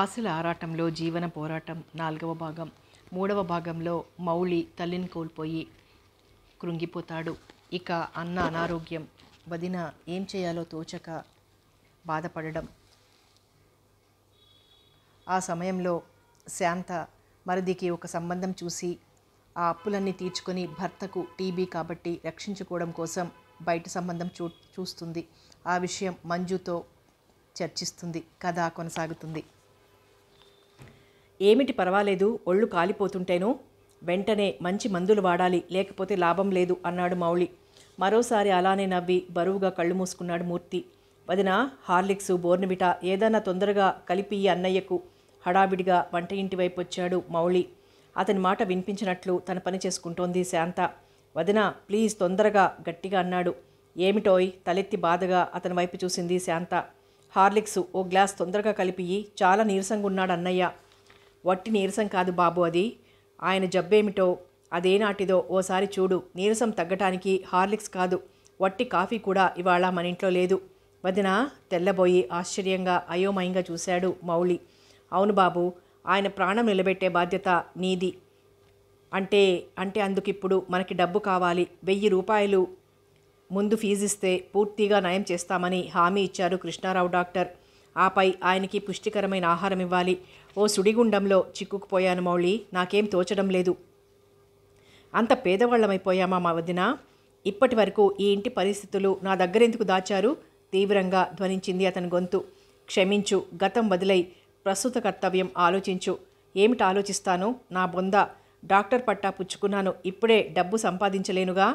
ఆశల ఆరాటంలో జీవన పోరాటం నాలుగవ భాగం మూడవ భాగంలో మౌళి తల్లిని కోల్పోయి కృంగిపోతాడు ఇక అన్న అనారోగ్యం వదిన ఏం చేయాలో తోచక బాధపడడం ఆ సమయంలో శాంత మరిదికి ఒక సంబంధం చూసి ఆ అప్పులన్నీ తీర్చుకొని భర్తకు టీబీ కాబట్టి రక్షించుకోవడం కోసం బయట సంబంధం చూ చూస్తుంది ఆ విషయం మంజుతో చర్చిస్తుంది కథ కొనసాగుతుంది ఏమిటి పర్వాలేదు ఒళ్ళు కాలిపోతుంటేనో వెంటనే మంచి మందులు వాడాలి లేకపోతే లాభం లేదు అన్నాడు మౌళి మరోసారి అలానే నవ్వి బరువుగా కళ్ళు మూసుకున్నాడు మూర్తి వదిన హార్లిక్స్ బోర్నిబిటా ఏదైనా తొందరగా కలిపి అన్నయ్యకు హడావిడిగా వంట ఇంటి వైపు వచ్చాడు మౌళి అతని మాట వినిపించినట్లు తన పని చేసుకుంటోంది శాంత వదిన ప్లీజ్ తొందరగా గట్టిగా అన్నాడు ఏమిటోయ్ తలెత్తి బాధగా అతని వైపు చూసింది శాంత హార్లిక్స్ ఓ గ్లాస్ తొందరగా కలిపి చాలా నీరసంగా ఉన్నాడు అన్నయ్య వట్టి నీరసం కాదు బాబు అది ఆయన జబ్బేమిటో అదేనాటిదో ఓసారి చూడు నీరసం తగ్గటానికి హార్లిక్స్ కాదు వట్టి కాఫీ కూడా ఇవాళ మన ఇంట్లో లేదు వదిన తెల్లబోయి ఆశ్చర్యంగా అయోమయంగా చూశాడు మౌళి అవును బాబు ఆయన ప్రాణం నిలబెట్టే బాధ్యత నీది అంటే అంటే అందుకు ఇప్పుడు మనకి డబ్బు కావాలి వెయ్యి రూపాయలు ముందు ఫీజు ఇస్తే పూర్తిగా నయం చేస్తామని హామీ ఇచ్చారు కృష్ణారావు డాక్టర్ ఆపై ఆయనకి పుష్టికరమైన ఆహారం ఇవ్వాలి ఓ సుడిగుండంలో చిక్కుకుపోయాను మౌళి నాకేం తోచడం లేదు అంత పేదవాళ్ళమైపోయామా మా వదిన ఇప్పటి వరకు ఈ ఇంటి పరిస్థితులు నా దగ్గరెందుకు దాచారు తీవ్రంగా ధ్వనించింది అతని గొంతు క్షమించు గతం బదులై ప్రస్తుత కర్తవ్యం ఆలోచించు ఏమిటి ఆలోచిస్తాను నా బొంద డాక్టర్ పట్టా పుచ్చుకున్నాను ఇప్పుడే డబ్బు సంపాదించలేనుగా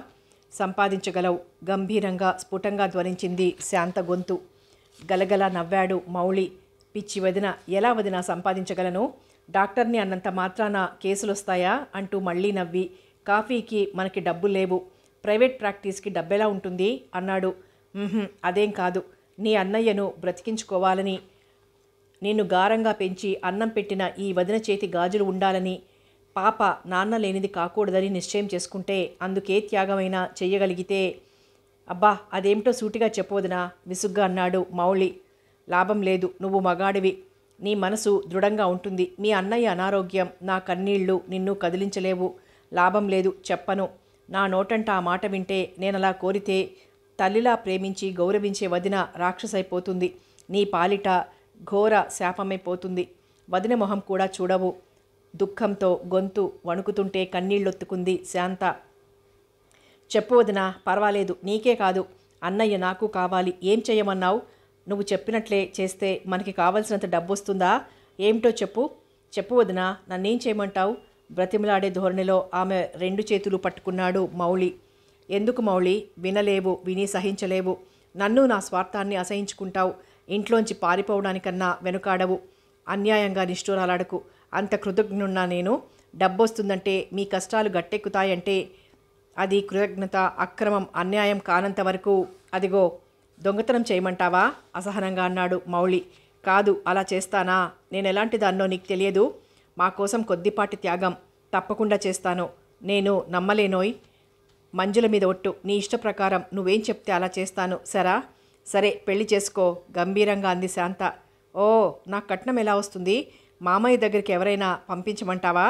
సంపాదించగలవు గంభీరంగా స్ఫుటంగా ధ్వనించింది శాంత గొంతు గలగల నవ్వాడు మౌళి పిచ్చి వదిన ఎలా వదిన సంపాదించగలను డాక్టర్ని అన్నంత మాత్రాన కేసులొస్తాయా అంటూ మళ్ళీ నవ్వి కాఫీకి మనకి డబ్బు లేవు ప్రైవేట్ ప్రాక్టీస్కి డబ్బెలా ఉంటుంది అన్నాడు అదేం కాదు నీ అన్నయ్యను బ్రతికించుకోవాలని నిన్ను గారంగా పెంచి అన్నం పెట్టిన ఈ వదిన చేతి గాజులు ఉండాలని పాప నాన్న లేనిది కాకూడదని నిశ్చయం చేసుకుంటే అందుకే త్యాగమైనా చెయ్యగలిగితే అబ్బా అదేమిటో సూటిగా చెప్పవదునా విసుగ్గా అన్నాడు మౌళి లాభం లేదు నువ్వు మగాడివి నీ మనసు దృఢంగా ఉంటుంది మీ అన్నయ్య అనారోగ్యం నా కన్నీళ్లు నిన్ను కదిలించలేవు లాభం లేదు చెప్పను నా నోటంట ఆ మాట వింటే నేనలా కోరితే తల్లిలా ప్రేమించి గౌరవించే వదిన రాక్షసైపోతుంది నీ పాలిట ఘోర శాపమైపోతుంది వదిన మొహం కూడా చూడవు దుఃఖంతో గొంతు వణుకుతుంటే కన్నీళ్ళొత్తుకుంది శాంత వదినా పర్వాలేదు నీకే కాదు అన్నయ్య నాకు కావాలి ఏం చేయమన్నావు నువ్వు చెప్పినట్లే చేస్తే మనకి కావలసినంత డబ్బు వస్తుందా ఏమిటో చెప్పు చెప్పు వదినా నన్నేం చేయమంటావు బ్రతిమలాడే ధోరణిలో ఆమె రెండు చేతులు పట్టుకున్నాడు మౌళి ఎందుకు మౌళి వినలేవు విని సహించలేవు నన్ను నా స్వార్థాన్ని అసహించుకుంటావు ఇంట్లోంచి పారిపోవడానికన్నా వెనుకాడవు అన్యాయంగా నిష్ఠూరాలాడకు అంత కృతజ్ఞున్నా నేను డబ్బొస్తుందంటే మీ కష్టాలు గట్టెక్కుతాయంటే అది కృతజ్ఞత అక్రమం అన్యాయం కానంత వరకు అదిగో దొంగతనం చేయమంటావా అసహనంగా అన్నాడు మౌళి కాదు అలా చేస్తానా నేను ఎలాంటి దాన్నో నీకు తెలియదు మా కోసం కొద్దిపాటి త్యాగం తప్పకుండా చేస్తాను నేను నమ్మలేనోయ్ మంజుల మీద ఒట్టు నీ ఇష్ట ప్రకారం నువ్వేం చెప్తే అలా చేస్తాను సరా సరే పెళ్లి చేసుకో గంభీరంగా అంది శాంత ఓ నా కట్నం ఎలా వస్తుంది మామయ్య దగ్గరికి ఎవరైనా పంపించమంటావా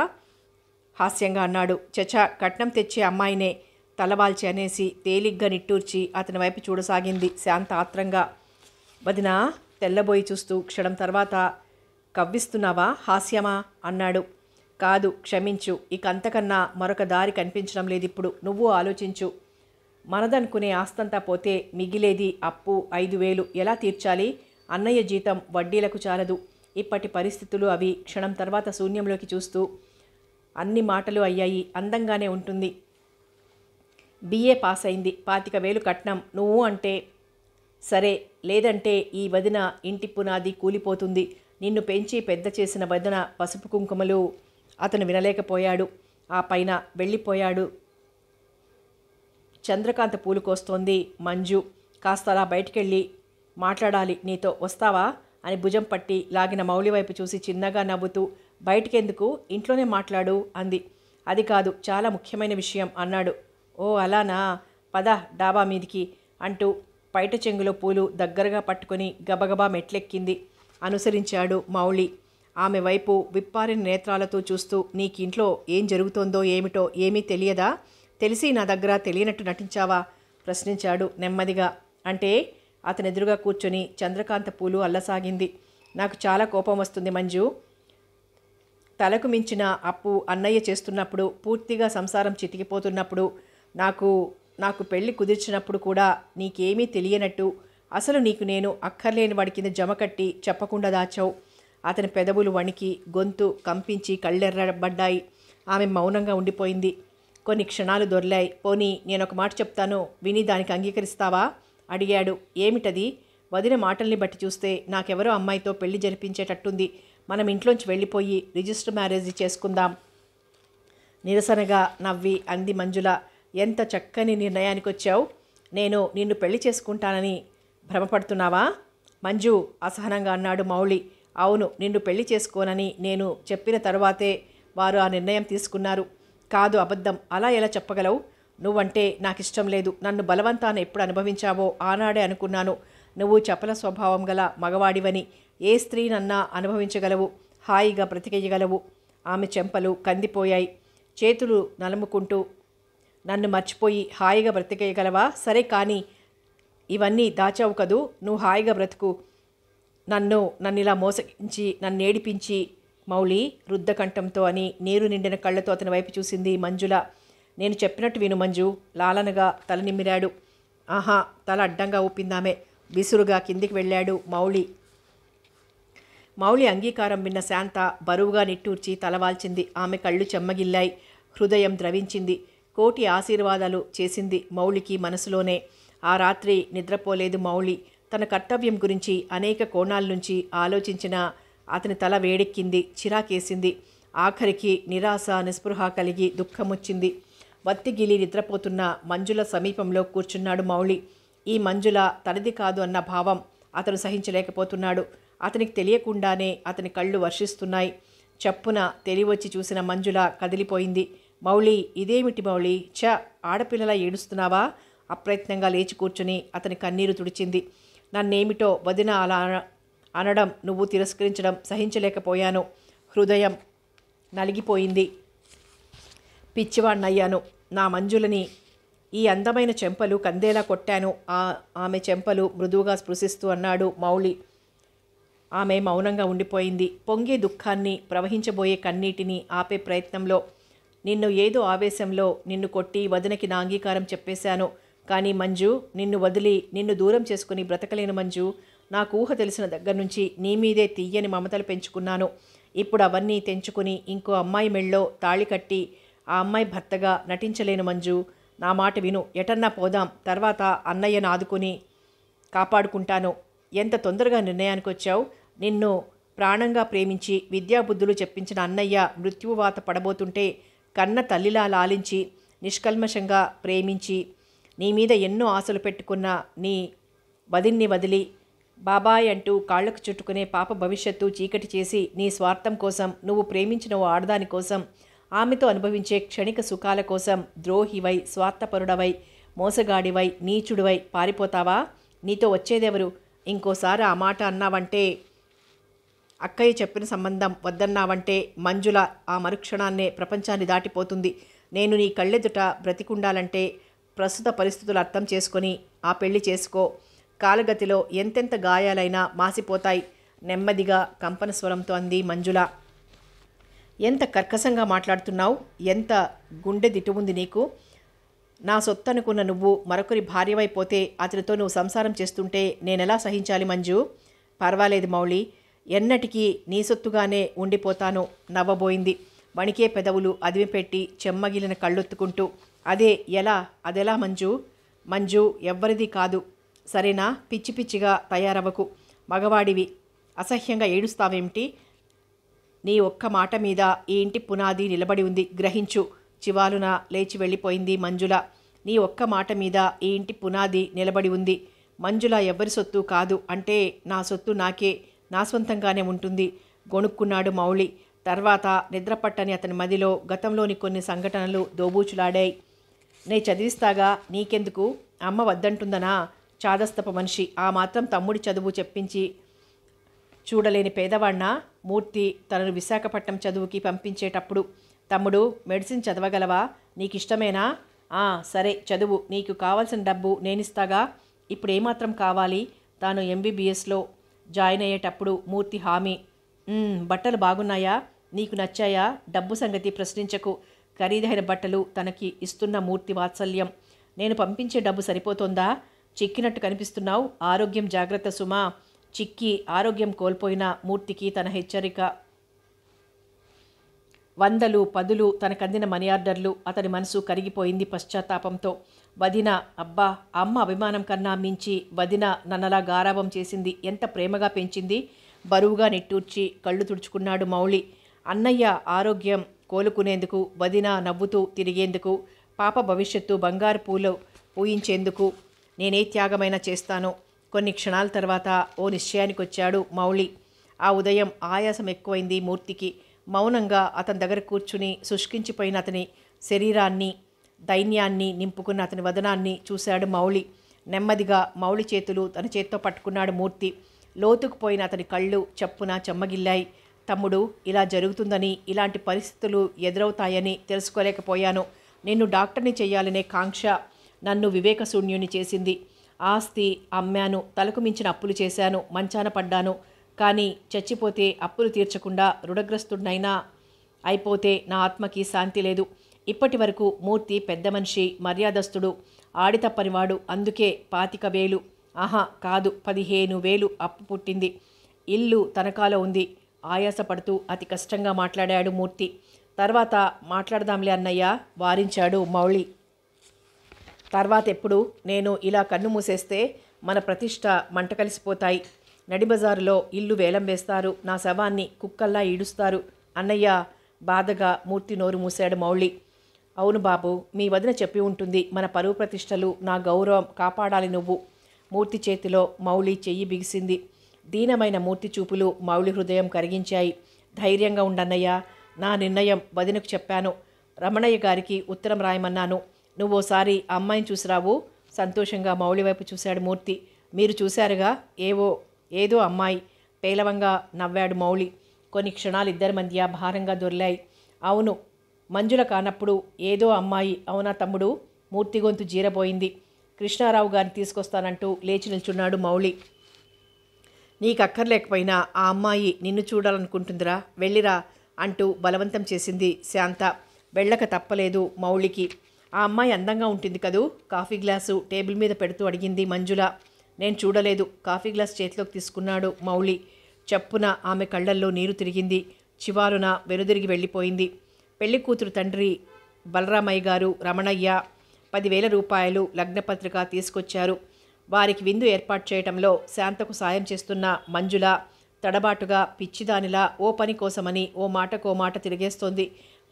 హాస్యంగా అన్నాడు చచా కట్నం తెచ్చే అమ్మాయినే తలవాల్చి అనేసి తేలిగ్గా నిట్టూర్చి అతని వైపు చూడసాగింది శాంత ఆత్రంగా వదిన తెల్లబోయి చూస్తూ క్షణం తర్వాత కవ్విస్తున్నావా హాస్యమా అన్నాడు కాదు క్షమించు ఇక అంతకన్నా మరొక దారి కనిపించడం లేదు ఇప్పుడు నువ్వు ఆలోచించు మనదనుకునే ఆస్తంతా పోతే మిగిలేది అప్పు ఐదు వేలు ఎలా తీర్చాలి అన్నయ్య జీతం వడ్డీలకు చాలదు ఇప్పటి పరిస్థితులు అవి క్షణం తర్వాత శూన్యంలోకి చూస్తూ అన్ని మాటలు అయ్యాయి అందంగానే ఉంటుంది బిఏ పాస్ అయింది పాతిక వేలు కట్నం నువ్వు అంటే సరే లేదంటే ఈ వదిన ఇంటి పునాది కూలిపోతుంది నిన్ను పెంచి పెద్ద చేసిన వదిన పసుపు కుంకుమలు అతను వినలేకపోయాడు ఆ పైన వెళ్ళిపోయాడు చంద్రకాంత పూలు కోస్తోంది మంజు కాస్త అలా బయటికెళ్ళి మాట్లాడాలి నీతో వస్తావా అని భుజం పట్టి లాగిన మౌలి వైపు చూసి చిన్నగా నవ్వుతూ బయటికెందుకు ఇంట్లోనే మాట్లాడు అంది అది కాదు చాలా ముఖ్యమైన విషయం అన్నాడు ఓ అలానా పద డాబా మీదికి అంటూ పైట చెంగులో పూలు దగ్గరగా పట్టుకుని గబగబా మెట్లెక్కింది అనుసరించాడు మౌళి ఆమె వైపు విప్పారిన నేత్రాలతో చూస్తూ నీకింట్లో ఏం జరుగుతోందో ఏమిటో ఏమీ తెలియదా తెలిసి నా దగ్గర తెలియనట్టు నటించావా ప్రశ్నించాడు నెమ్మదిగా అంటే అతనెదురుగా కూర్చొని చంద్రకాంత పూలు అల్లసాగింది నాకు చాలా కోపం వస్తుంది మంజు తలకు మించిన అప్పు అన్నయ్య చేస్తున్నప్పుడు పూర్తిగా సంసారం చితికిపోతున్నప్పుడు నాకు నాకు పెళ్లి కుదిర్చినప్పుడు కూడా నీకేమీ తెలియనట్టు అసలు నీకు నేను అక్కర్లేని వాడి కింద జమకట్టి చెప్పకుండా దాచావు అతని పెదవులు వణికి గొంతు కంపించి కళ్ళెర్రబడ్డాయి ఆమె మౌనంగా ఉండిపోయింది కొన్ని క్షణాలు దొర్లాయి పోనీ నేను ఒక మాట చెప్తాను విని దానికి అంగీకరిస్తావా అడిగాడు ఏమిటది వదిన మాటల్ని బట్టి చూస్తే నాకెవరో అమ్మాయితో పెళ్లి జరిపించేటట్టుంది మనం ఇంట్లోంచి వెళ్ళిపోయి రిజిస్టర్ మ్యారేజ్ చేసుకుందాం నిరసనగా నవ్వి అంది మంజుల ఎంత చక్కని నిర్ణయానికి వచ్చావు నేను నిన్ను పెళ్లి చేసుకుంటానని భ్రమపడుతున్నావా మంజు అసహనంగా అన్నాడు మౌళి అవును నిన్ను పెళ్లి చేసుకోనని నేను చెప్పిన తర్వాతే వారు ఆ నిర్ణయం తీసుకున్నారు కాదు అబద్ధం అలా ఎలా చెప్పగలవు నువ్వంటే నాకు ఇష్టం లేదు నన్ను బలవంతాన ఎప్పుడు అనుభవించావో ఆనాడే అనుకున్నాను నువ్వు చపల స్వభావం గల మగవాడివని ఏ స్త్రీనన్నా అనుభవించగలవు హాయిగా బ్రతికేయగలవు ఆమె చెంపలు కందిపోయాయి చేతులు నలుముకుంటూ నన్ను మర్చిపోయి హాయిగా బ్రతికేయగలవా సరే కానీ ఇవన్నీ దాచావు కదూ నువ్వు హాయిగా బ్రతుకు నన్ను నన్ను ఇలా మోసగించి నన్ను ఏడిపించి మౌళి రుద్ధకంఠంతో అని నీరు నిండిన కళ్ళతో అతని వైపు చూసింది మంజుల నేను చెప్పినట్టు విను మంజు లాలనగా తల నిమ్మిరాడు ఆహా తల అడ్డంగా ఊపిందామే విసురుగా కిందికి వెళ్ళాడు మౌళి మౌలి అంగీకారం విన్న శాంత బరువుగా నిట్టూర్చి తలవాల్చింది ఆమె కళ్ళు చెమ్మగిల్లాయి హృదయం ద్రవించింది కోటి ఆశీర్వాదాలు చేసింది మౌలికి మనసులోనే ఆ రాత్రి నిద్రపోలేదు మౌళి తన కర్తవ్యం గురించి అనేక కోణాల నుంచి ఆలోచించిన అతని తల వేడెక్కింది చిరాకేసింది ఆఖరికి నిరాశ నిస్పృహ కలిగి దుఃఖమొచ్చింది వత్తిగిలి నిద్రపోతున్న మంజుల సమీపంలో కూర్చున్నాడు మౌళి ఈ మంజుల తనది కాదు అన్న భావం అతను సహించలేకపోతున్నాడు అతనికి తెలియకుండానే అతని కళ్ళు వర్షిస్తున్నాయి చప్పున తెలివచ్చి చూసిన మంజుల కదిలిపోయింది మౌళి ఇదేమిటి మౌళి చ ఆడపిల్లల ఏడుస్తున్నావా అప్రయత్నంగా లేచి కూర్చుని అతని కన్నీరు తుడిచింది నన్నేమిటో వదిన అలా అనడం నువ్వు తిరస్కరించడం సహించలేకపోయాను హృదయం నలిగిపోయింది పిచ్చివాణ్ణయ్యాను నా మంజులని ఈ అందమైన చెంపలు కందేలా కొట్టాను ఆ ఆమె చెంపలు మృదువుగా స్పృశిస్తూ అన్నాడు మౌళి ఆమె మౌనంగా ఉండిపోయింది పొంగే దుఃఖాన్ని ప్రవహించబోయే కన్నీటిని ఆపే ప్రయత్నంలో నిన్ను ఏదో ఆవేశంలో నిన్ను కొట్టి వదినకి నా అంగీకారం చెప్పేశాను కానీ మంజు నిన్ను వదిలి నిన్ను దూరం చేసుకుని బ్రతకలేను మంజు నాకు ఊహ తెలిసిన దగ్గర నుంచి నీ మీదే తీయని మమతలు పెంచుకున్నాను ఇప్పుడు అవన్నీ తెంచుకుని ఇంకో అమ్మాయి మెళ్ళో తాళి కట్టి ఆ అమ్మాయి భర్తగా నటించలేను మంజు నా మాట విను ఎటన్నా పోదాం తర్వాత అన్నయ్యను ఆదుకుని కాపాడుకుంటాను ఎంత తొందరగా నిర్ణయానికి వచ్చావు నిన్ను ప్రాణంగా ప్రేమించి విద్యాబుద్ధులు చెప్పించిన అన్నయ్య మృత్యువాత పడబోతుంటే కన్న తల్లిలా లాలించి నిష్కల్మషంగా ప్రేమించి నీ మీద ఎన్నో ఆశలు పెట్టుకున్న నీ వదిన్ని వదిలి బాబాయ్ అంటూ కాళ్లకు చుట్టుకునే పాప భవిష్యత్తు చీకటి చేసి నీ స్వార్థం కోసం నువ్వు ప్రేమించిన ఓ ఆడదాని కోసం ఆమెతో అనుభవించే క్షణిక సుఖాల కోసం ద్రోహివై స్వార్థపరుడవై మోసగాడివై నీచుడివై పారిపోతావా నీతో వచ్చేదెవరు ఇంకోసారి ఆ మాట అన్నావంటే అక్కయ్య చెప్పిన సంబంధం వద్దన్నావంటే మంజుల ఆ మరుక్షణాన్నే ప్రపంచాన్ని దాటిపోతుంది నేను నీ కళ్ళెదుట బ్రతికుండాలంటే ప్రస్తుత పరిస్థితులు అర్థం చేసుకొని ఆ పెళ్లి చేసుకో కాలగతిలో ఎంతెంత గాయాలైనా మాసిపోతాయి నెమ్మదిగా కంపన స్వరంతో అంది మంజుల ఎంత కర్కశంగా మాట్లాడుతున్నావు ఎంత గుండె ఉంది నీకు నా సొత్తనుకున్న నువ్వు మరొకరి భార్యవైపోతే అతనితో నువ్వు సంసారం చేస్తుంటే నేనెలా సహించాలి మంజు పర్వాలేదు మౌళి ఎన్నటికీ నీ సొత్తుగానే ఉండిపోతాను నవ్వబోయింది వణికే పెదవులు పెట్టి చెమ్మగిలిన కళ్ళొత్తుకుంటూ అదే ఎలా అదెలా మంజు మంజు ఎవ్వరిది కాదు సరేనా పిచ్చి పిచ్చిగా తయారవ్వకు మగవాడివి అసహ్యంగా ఏడుస్తావేమిటి నీ ఒక్క మాట మీద ఈ ఇంటి పునాది నిలబడి ఉంది గ్రహించు చివాలున లేచి వెళ్ళిపోయింది మంజుల నీ ఒక్క మాట మీద ఈ ఇంటి పునాది నిలబడి ఉంది మంజుల ఎవ్వరి సొత్తు కాదు అంటే నా సొత్తు నాకే నా సొంతంగానే ఉంటుంది గొనుక్కున్నాడు మౌళి తర్వాత నిద్రపట్టని అతని మదిలో గతంలోని కొన్ని సంఘటనలు దోబూచులాడాయి నే చదివిస్తాగా నీకెందుకు అమ్మ వద్దంటుందనా చాదస్తప మనిషి ఆ మాత్రం తమ్ముడి చదువు చెప్పించి చూడలేని పేదవాణ్ణ మూర్తి తనను విశాఖపట్నం చదువుకి పంపించేటప్పుడు తమ్ముడు మెడిసిన్ చదవగలవా నీకు ఇష్టమేనా సరే చదువు నీకు కావలసిన డబ్బు నేనిస్తాగా ఇప్పుడు ఏమాత్రం కావాలి తాను ఎంబీబీఎస్లో జాయిన్ అయ్యేటప్పుడు మూర్తి హామీ బట్టలు బాగున్నాయా నీకు నచ్చాయా డబ్బు సంగతి ప్రశ్నించకు ఖరీదైన బట్టలు తనకి ఇస్తున్న మూర్తి వాత్సల్యం నేను పంపించే డబ్బు సరిపోతుందా చిక్కినట్టు కనిపిస్తున్నావు ఆరోగ్యం జాగ్రత్త సుమా చిక్కి ఆరోగ్యం కోల్పోయిన మూర్తికి తన హెచ్చరిక వందలు పదులు తనకందిన మనీ ఆర్డర్లు అతని మనసు కరిగిపోయింది పశ్చాత్తాపంతో వదిన అబ్బా అమ్మ అభిమానం కన్నా మించి వదిన నన్నలా గారాభం చేసింది ఎంత ప్రేమగా పెంచింది బరువుగా నిట్టూర్చి కళ్ళు తుడుచుకున్నాడు మౌళి అన్నయ్య ఆరోగ్యం కోలుకునేందుకు వదిన నవ్వుతూ తిరిగేందుకు పాప భవిష్యత్తు బంగారు పూలు పూయించేందుకు నేనే త్యాగమైనా చేస్తాను కొన్ని క్షణాల తర్వాత ఓ నిశ్చయానికి వచ్చాడు మౌళి ఆ ఉదయం ఆయాసం ఎక్కువైంది మూర్తికి మౌనంగా అతని దగ్గర కూర్చుని శుష్కించిపోయిన అతని శరీరాన్ని దైన్యాన్ని నింపుకున్న అతని వదనాన్ని చూశాడు మౌళి నెమ్మదిగా మౌళి చేతులు తన చేత్తో పట్టుకున్నాడు మూర్తి లోతుకుపోయిన అతని కళ్ళు చప్పున చెమ్మగిల్లాయి తమ్ముడు ఇలా జరుగుతుందని ఇలాంటి పరిస్థితులు ఎదురవుతాయని తెలుసుకోలేకపోయాను నిన్ను డాక్టర్ని చేయాలనే కాంక్ష నన్ను వివేకశూన్యుని చేసింది ఆస్తి అమ్మాను తలకు మించిన అప్పులు చేశాను మంచాన పడ్డాను కానీ చచ్చిపోతే అప్పులు తీర్చకుండా రుణగ్రస్తుడినైనా అయిపోతే నా ఆత్మకి శాంతి లేదు ఇప్పటి వరకు మూర్తి పెద్ద మనిషి మర్యాదస్తుడు ఆడితప్పనివాడు అందుకే పాతిక వేలు ఆహా కాదు పదిహేను వేలు అప్పు పుట్టింది ఇల్లు తనకాలో ఉంది ఆయాసపడుతూ అతి కష్టంగా మాట్లాడాడు మూర్తి తర్వాత మాట్లాడదాంలే అన్నయ్య వారించాడు మౌళి తర్వాత ఎప్పుడు నేను ఇలా కన్ను మూసేస్తే మన ప్రతిష్ట మంట కలిసిపోతాయి నడిబజారులో ఇల్లు వేలం వేస్తారు నా శవాన్ని కుక్కల్లా ఈడుస్తారు అన్నయ్య బాధగా మూర్తి నోరు మూశాడు మౌళి అవును బాబు మీ వదిన చెప్పి ఉంటుంది మన పరువు ప్రతిష్టలు నా గౌరవం కాపాడాలి నువ్వు మూర్తి చేతిలో మౌళి చెయ్యి బిగిసింది దీనమైన మూర్తి చూపులు మౌళి హృదయం కరిగించాయి ధైర్యంగా ఉండన్నయ్య నా నిర్ణయం వదినకు చెప్పాను రమణయ్య గారికి ఉత్తరం రాయమన్నాను నువ్వోసారి అమ్మాయిని చూసిరావు సంతోషంగా మౌళి వైపు చూశాడు మూర్తి మీరు చూశారుగా ఏవో ఏదో అమ్మాయి పేలవంగా నవ్వాడు మౌళి కొన్ని క్షణాలు ఇద్దరి మధ్య భారంగా దొర్లాయి అవును మంజుల కానప్పుడు ఏదో అమ్మాయి అవునా తమ్ముడు మూర్తి గొంతు జీరబోయింది కృష్ణారావు గారిని తీసుకొస్తానంటూ లేచి నిల్చున్నాడు మౌళి నీకు అక్కర్లేకపోయినా ఆ అమ్మాయి నిన్ను చూడాలనుకుంటుందిరా వెళ్ళిరా అంటూ బలవంతం చేసింది శాంత వెళ్ళక తప్పలేదు మౌళికి ఆ అమ్మాయి అందంగా ఉంటుంది కదూ కాఫీ గ్లాసు టేబుల్ మీద పెడుతూ అడిగింది మంజుల నేను చూడలేదు కాఫీ గ్లాస్ చేతిలోకి తీసుకున్నాడు మౌళి చప్పున ఆమె కళ్ళల్లో నీరు తిరిగింది చివారున వెనుదిరిగి వెళ్ళిపోయింది పెళ్లి కూతురు తండ్రి బలరామయ్య గారు రమణయ్య పదివేల రూపాయలు లగ్నపత్రిక తీసుకొచ్చారు వారికి విందు ఏర్పాటు చేయడంలో శాంతకు సాయం చేస్తున్న మంజుల తడబాటుగా పిచ్చిదానిలా ఓ పని కోసమని ఓ మాటకో మాట తిరిగేస్తోంది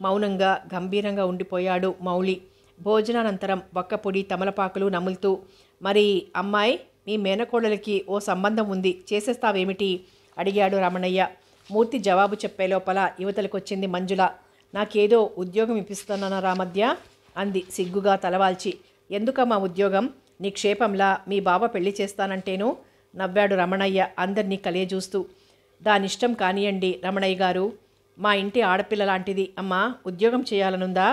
మౌనంగా గంభీరంగా ఉండిపోయాడు మౌళి భోజనానంతరం వక్కపొడి తమలపాకులు నములుతూ మరి అమ్మాయి నీ మేనకోడలకి ఓ సంబంధం ఉంది చేసేస్తావేమిటి అడిగాడు రమణయ్య మూర్తి జవాబు చెప్పే లోపల యువతలకొచ్చింది మంజుల నాకేదో ఉద్యోగం ఇప్పిస్తున్నానా రామధ్య అంది సిగ్గుగా తలవాల్చి ఎందుకమ్మా ఉద్యోగం నీ క్షేపంలా మీ బావ పెళ్లి చేస్తానంటేను నవ్వాడు రమణయ్య అందరినీ కలియజూస్తూ దానిష్టం కానియండి రమణయ్య గారు మా ఇంటి ఆడపిల్ల లాంటిది అమ్మా ఉద్యోగం చేయాలనుందా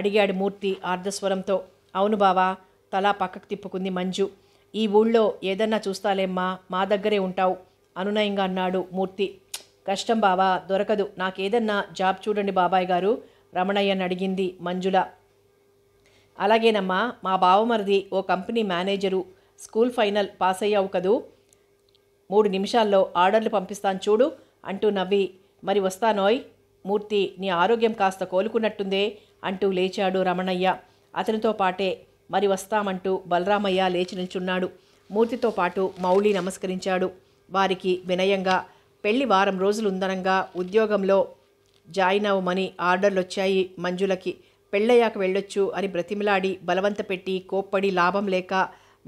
అడిగాడు మూర్తి ఆర్ధస్వరంతో అవును బావా తలా పక్కకు తిప్పుకుంది మంజు ఈ ఊళ్ళో ఏదన్నా చూస్తాలేమ్మా మా దగ్గరే ఉంటావు అనునయంగా అన్నాడు మూర్తి కష్టం బావా దొరకదు నాకేదన్నా జాబ్ చూడండి బాబాయ్ గారు రమణయ్యని అడిగింది మంజుల అలాగేనమ్మా మా బావమరిది ఓ company manager school final pass అయ్యావు కదూ మూడు నిమిషాల్లో ఆర్డర్లు పంపిస్తాను చూడు అంటూ నవ్వి మరి వస్తానోయ్ మూర్తి నీ ఆరోగ్యం కాస్త కోలుకున్నట్టుందే అంటూ లేచాడు రమణయ్య అతనితో పాటే మరి వస్తామంటూ బలరామయ్య లేచి నిల్చున్నాడు మూర్తితో పాటు మౌళి నమస్కరించాడు వారికి వినయంగా పెళ్లి వారం రోజులు ఉందనంగా ఉద్యోగంలో జాయిన్ అవ్వమని ఆర్డర్లు వచ్చాయి మంజులకి పెళ్ళయ్యాక వెళ్ళొచ్చు అని బ్రతిమిలాడి బలవంత పెట్టి కోప్పడి లాభం లేక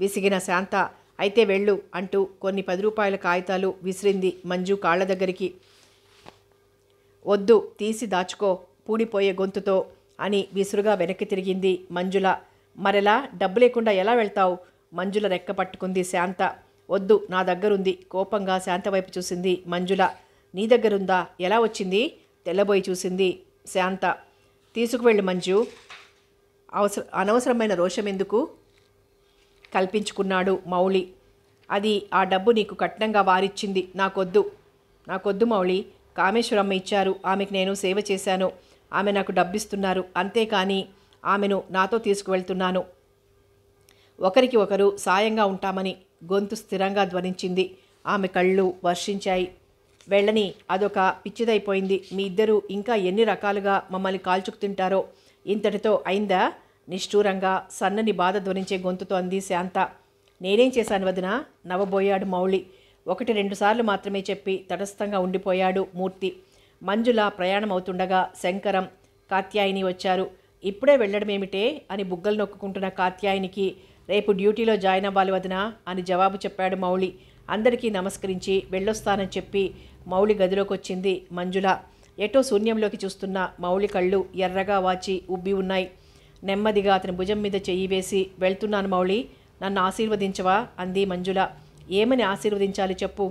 విసిగిన శాంత అయితే వెళ్ళు అంటూ కొన్ని పది రూపాయల కాగితాలు విసిరింది మంజు కాళ్ళ దగ్గరికి వద్దు తీసి దాచుకో పూడిపోయే గొంతుతో అని విసురుగా వెనక్కి తిరిగింది మంజుల మరెలా డబ్బు లేకుండా ఎలా వెళ్తావు మంజుల రెక్క పట్టుకుంది శాంత వద్దు నా దగ్గరుంది కోపంగా శాంత వైపు చూసింది మంజుల నీ దగ్గరుందా ఎలా వచ్చింది తెల్లబోయి చూసింది శాంత తీసుకువెళ్ళు మంజు అవసర అనవసరమైన రోషం ఎందుకు కల్పించుకున్నాడు మౌళి అది ఆ డబ్బు నీకు కట్నంగా వారిచ్చింది నాకొద్దు నాకొద్దు మౌళి కామేశ్వరమ్మ ఇచ్చారు ఆమెకు నేను సేవ చేశాను ఆమె నాకు డబ్బిస్తున్నారు అంతేకాని ఆమెను నాతో తీసుకువెళ్తున్నాను ఒకరికి ఒకరు సాయంగా ఉంటామని గొంతు స్థిరంగా ధ్వనించింది ఆమె కళ్ళు వర్షించాయి వెళ్ళని అదొక పిచ్చిదైపోయింది మీ ఇద్దరూ ఇంకా ఎన్ని రకాలుగా మమ్మల్ని కాల్చుకు తింటారో ఇంతటితో అయిందా నిష్ఠూరంగా సన్నని బాధ ధ్వనించే గొంతుతో అంది శాంత నేనేం చేశాను వదిన నవ్వబోయాడు మౌళి ఒకటి రెండుసార్లు మాత్రమే చెప్పి తటస్థంగా ఉండిపోయాడు మూర్తి మంజుల ప్రయాణం అవుతుండగా శంకరం కాత్యాయిని వచ్చారు ఇప్పుడే వెళ్ళడమేమిటే అని బుగ్గలు నొక్కుకుంటున్న కాత్యాయనికి రేపు డ్యూటీలో జాయిన్ అవ్వాలి వదిన అని జవాబు చెప్పాడు మౌళి అందరికీ నమస్కరించి వెళ్ళొస్తానని చెప్పి మౌళి గదిలోకి వచ్చింది మంజుల ఎటో శూన్యంలోకి చూస్తున్న మౌళి కళ్ళు ఎర్రగా వాచి ఉబ్బి ఉన్నాయి నెమ్మదిగా అతని భుజం మీద చెయ్యి వేసి వెళ్తున్నాను మౌళి నన్ను ఆశీర్వదించవా అంది మంజుల ఏమని ఆశీర్వదించాలి చెప్పు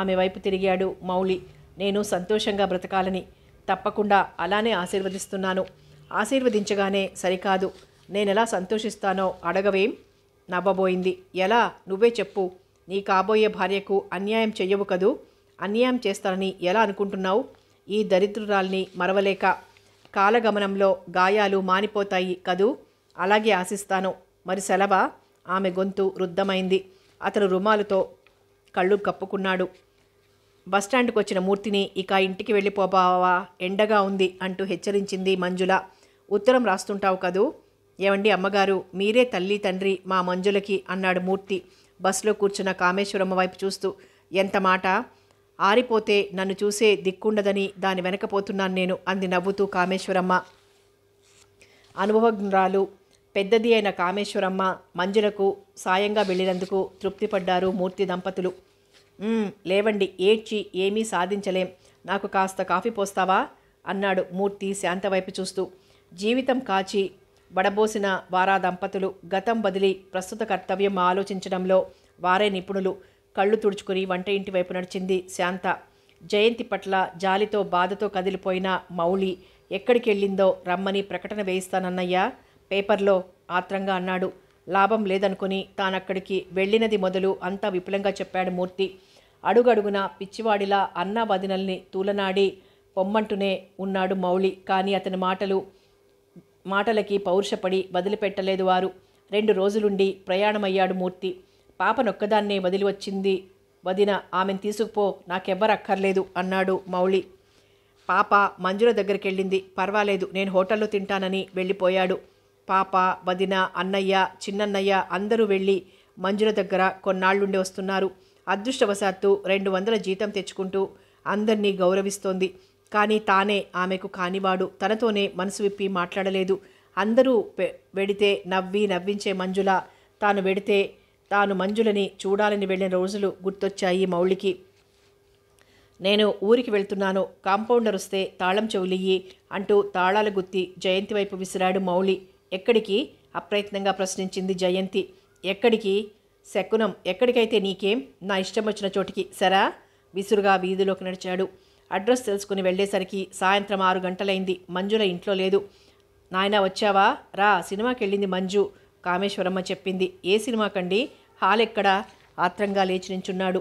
ఆమె వైపు తిరిగాడు మౌళి నేను సంతోషంగా బ్రతకాలని తప్పకుండా అలానే ఆశీర్వదిస్తున్నాను ఆశీర్వదించగానే సరికాదు నేనెలా సంతోషిస్తానో అడగవేం నవ్వబోయింది ఎలా నువ్వే చెప్పు నీ కాబోయే భార్యకు అన్యాయం చెయ్యవు కదూ అన్యాయం చేస్తానని ఎలా అనుకుంటున్నావు ఈ దరిద్రురాల్ని మరవలేక కాలగమనంలో గాయాలు మానిపోతాయి కదూ అలాగే ఆశిస్తాను మరి సెలవా ఆమె గొంతు రుద్ధమైంది అతను రుమాలుతో కళ్ళు కప్పుకున్నాడు బస్టాండ్కు వచ్చిన మూర్తిని ఇక ఇంటికి వెళ్ళిపోబావా ఎండగా ఉంది అంటూ హెచ్చరించింది మంజుల ఉత్తరం రాస్తుంటావు కదూ ఏమండి అమ్మగారు మీరే తల్లి తండ్రి మా మంజులకి అన్నాడు మూర్తి బస్సులో కూర్చున్న కామేశ్వరమ్మ వైపు చూస్తూ ఎంత మాట ఆరిపోతే నన్ను చూసే దిక్కుండదని దాని వెనకపోతున్నాను నేను అంది నవ్వుతూ కామేశ్వరమ్మ అనుభవజ్ఞరాలు పెద్దది అయిన కామేశ్వరమ్మ మంజులకు సాయంగా వెళ్ళినందుకు తృప్తిపడ్డారు మూర్తి దంపతులు లేవండి ఏడ్చి ఏమీ సాధించలేం నాకు కాస్త కాఫీ పోస్తావా అన్నాడు మూర్తి శాంతవైపు చూస్తూ జీవితం కాచి వడబోసిన వారా దంపతులు గతం బదిలి ప్రస్తుత కర్తవ్యం ఆలోచించడంలో వారే నిపుణులు కళ్ళు తుడుచుకుని వంట ఇంటి వైపు నడిచింది శాంత జయంతి పట్ల జాలితో బాధతో కదిలిపోయిన మౌలి ఎక్కడికి వెళ్ళిందో రమ్మని ప్రకటన వేయిస్తానన్నయ్యా పేపర్లో ఆత్రంగా అన్నాడు లాభం లేదనుకుని తానక్కడికి వెళ్ళినది మొదలు అంతా విపులంగా చెప్పాడు మూర్తి అడుగడుగున పిచ్చివాడిలా అన్నా వదినల్ని తూలనాడి పొమ్మంటూనే ఉన్నాడు మౌళి కానీ అతని మాటలు మాటలకి పౌరుషపడి వదిలిపెట్టలేదు వారు రెండు రోజులుండి ప్రయాణమయ్యాడు మూర్తి పాపనొక్కదాన్నే వదిలి వచ్చింది వదిన ఆమెను తీసుకుపో నాకెవ్వరక్కర్లేదు అన్నాడు మౌళి పాప మంజుల దగ్గరికి వెళ్ళింది పర్వాలేదు నేను హోటల్లో తింటానని వెళ్ళిపోయాడు పాప వదిన అన్నయ్య చిన్నన్నయ్య అందరూ వెళ్ళి మంజుల దగ్గర కొన్నాళ్ళుండి వస్తున్నారు అదృష్టవశాత్తు రెండు వందల జీతం తెచ్చుకుంటూ అందరినీ గౌరవిస్తోంది కానీ తానే ఆమెకు కానివాడు తనతోనే మనసు విప్పి మాట్లాడలేదు అందరూ వెడితే నవ్వి నవ్వించే మంజుల తాను వెడితే తాను మంజులని చూడాలని వెళ్ళిన రోజులు గుర్తొచ్చాయి మౌళికి నేను ఊరికి వెళ్తున్నాను కాంపౌండర్ వస్తే తాళం చెవులియ్యి అంటూ తాళాల గుత్తి జయంతి వైపు విసిరాడు మౌళి ఎక్కడికి అప్రయత్నంగా ప్రశ్నించింది జయంతి ఎక్కడికి శకునం ఎక్కడికైతే నీకేం నా ఇష్టం వచ్చిన చోటికి సరా విసురుగా వీధిలోకి నడిచాడు అడ్రస్ తెలుసుకుని వెళ్ళేసరికి సాయంత్రం ఆరు గంటలైంది మంజుల ఇంట్లో లేదు నాయన వచ్చావా రా సినిమాకి వెళ్ళింది మంజు కామేశ్వరమ్మ చెప్పింది ఏ సినిమాకండి హాల్ ఎక్కడా ఆత్రంగా లేచి నించున్నాడు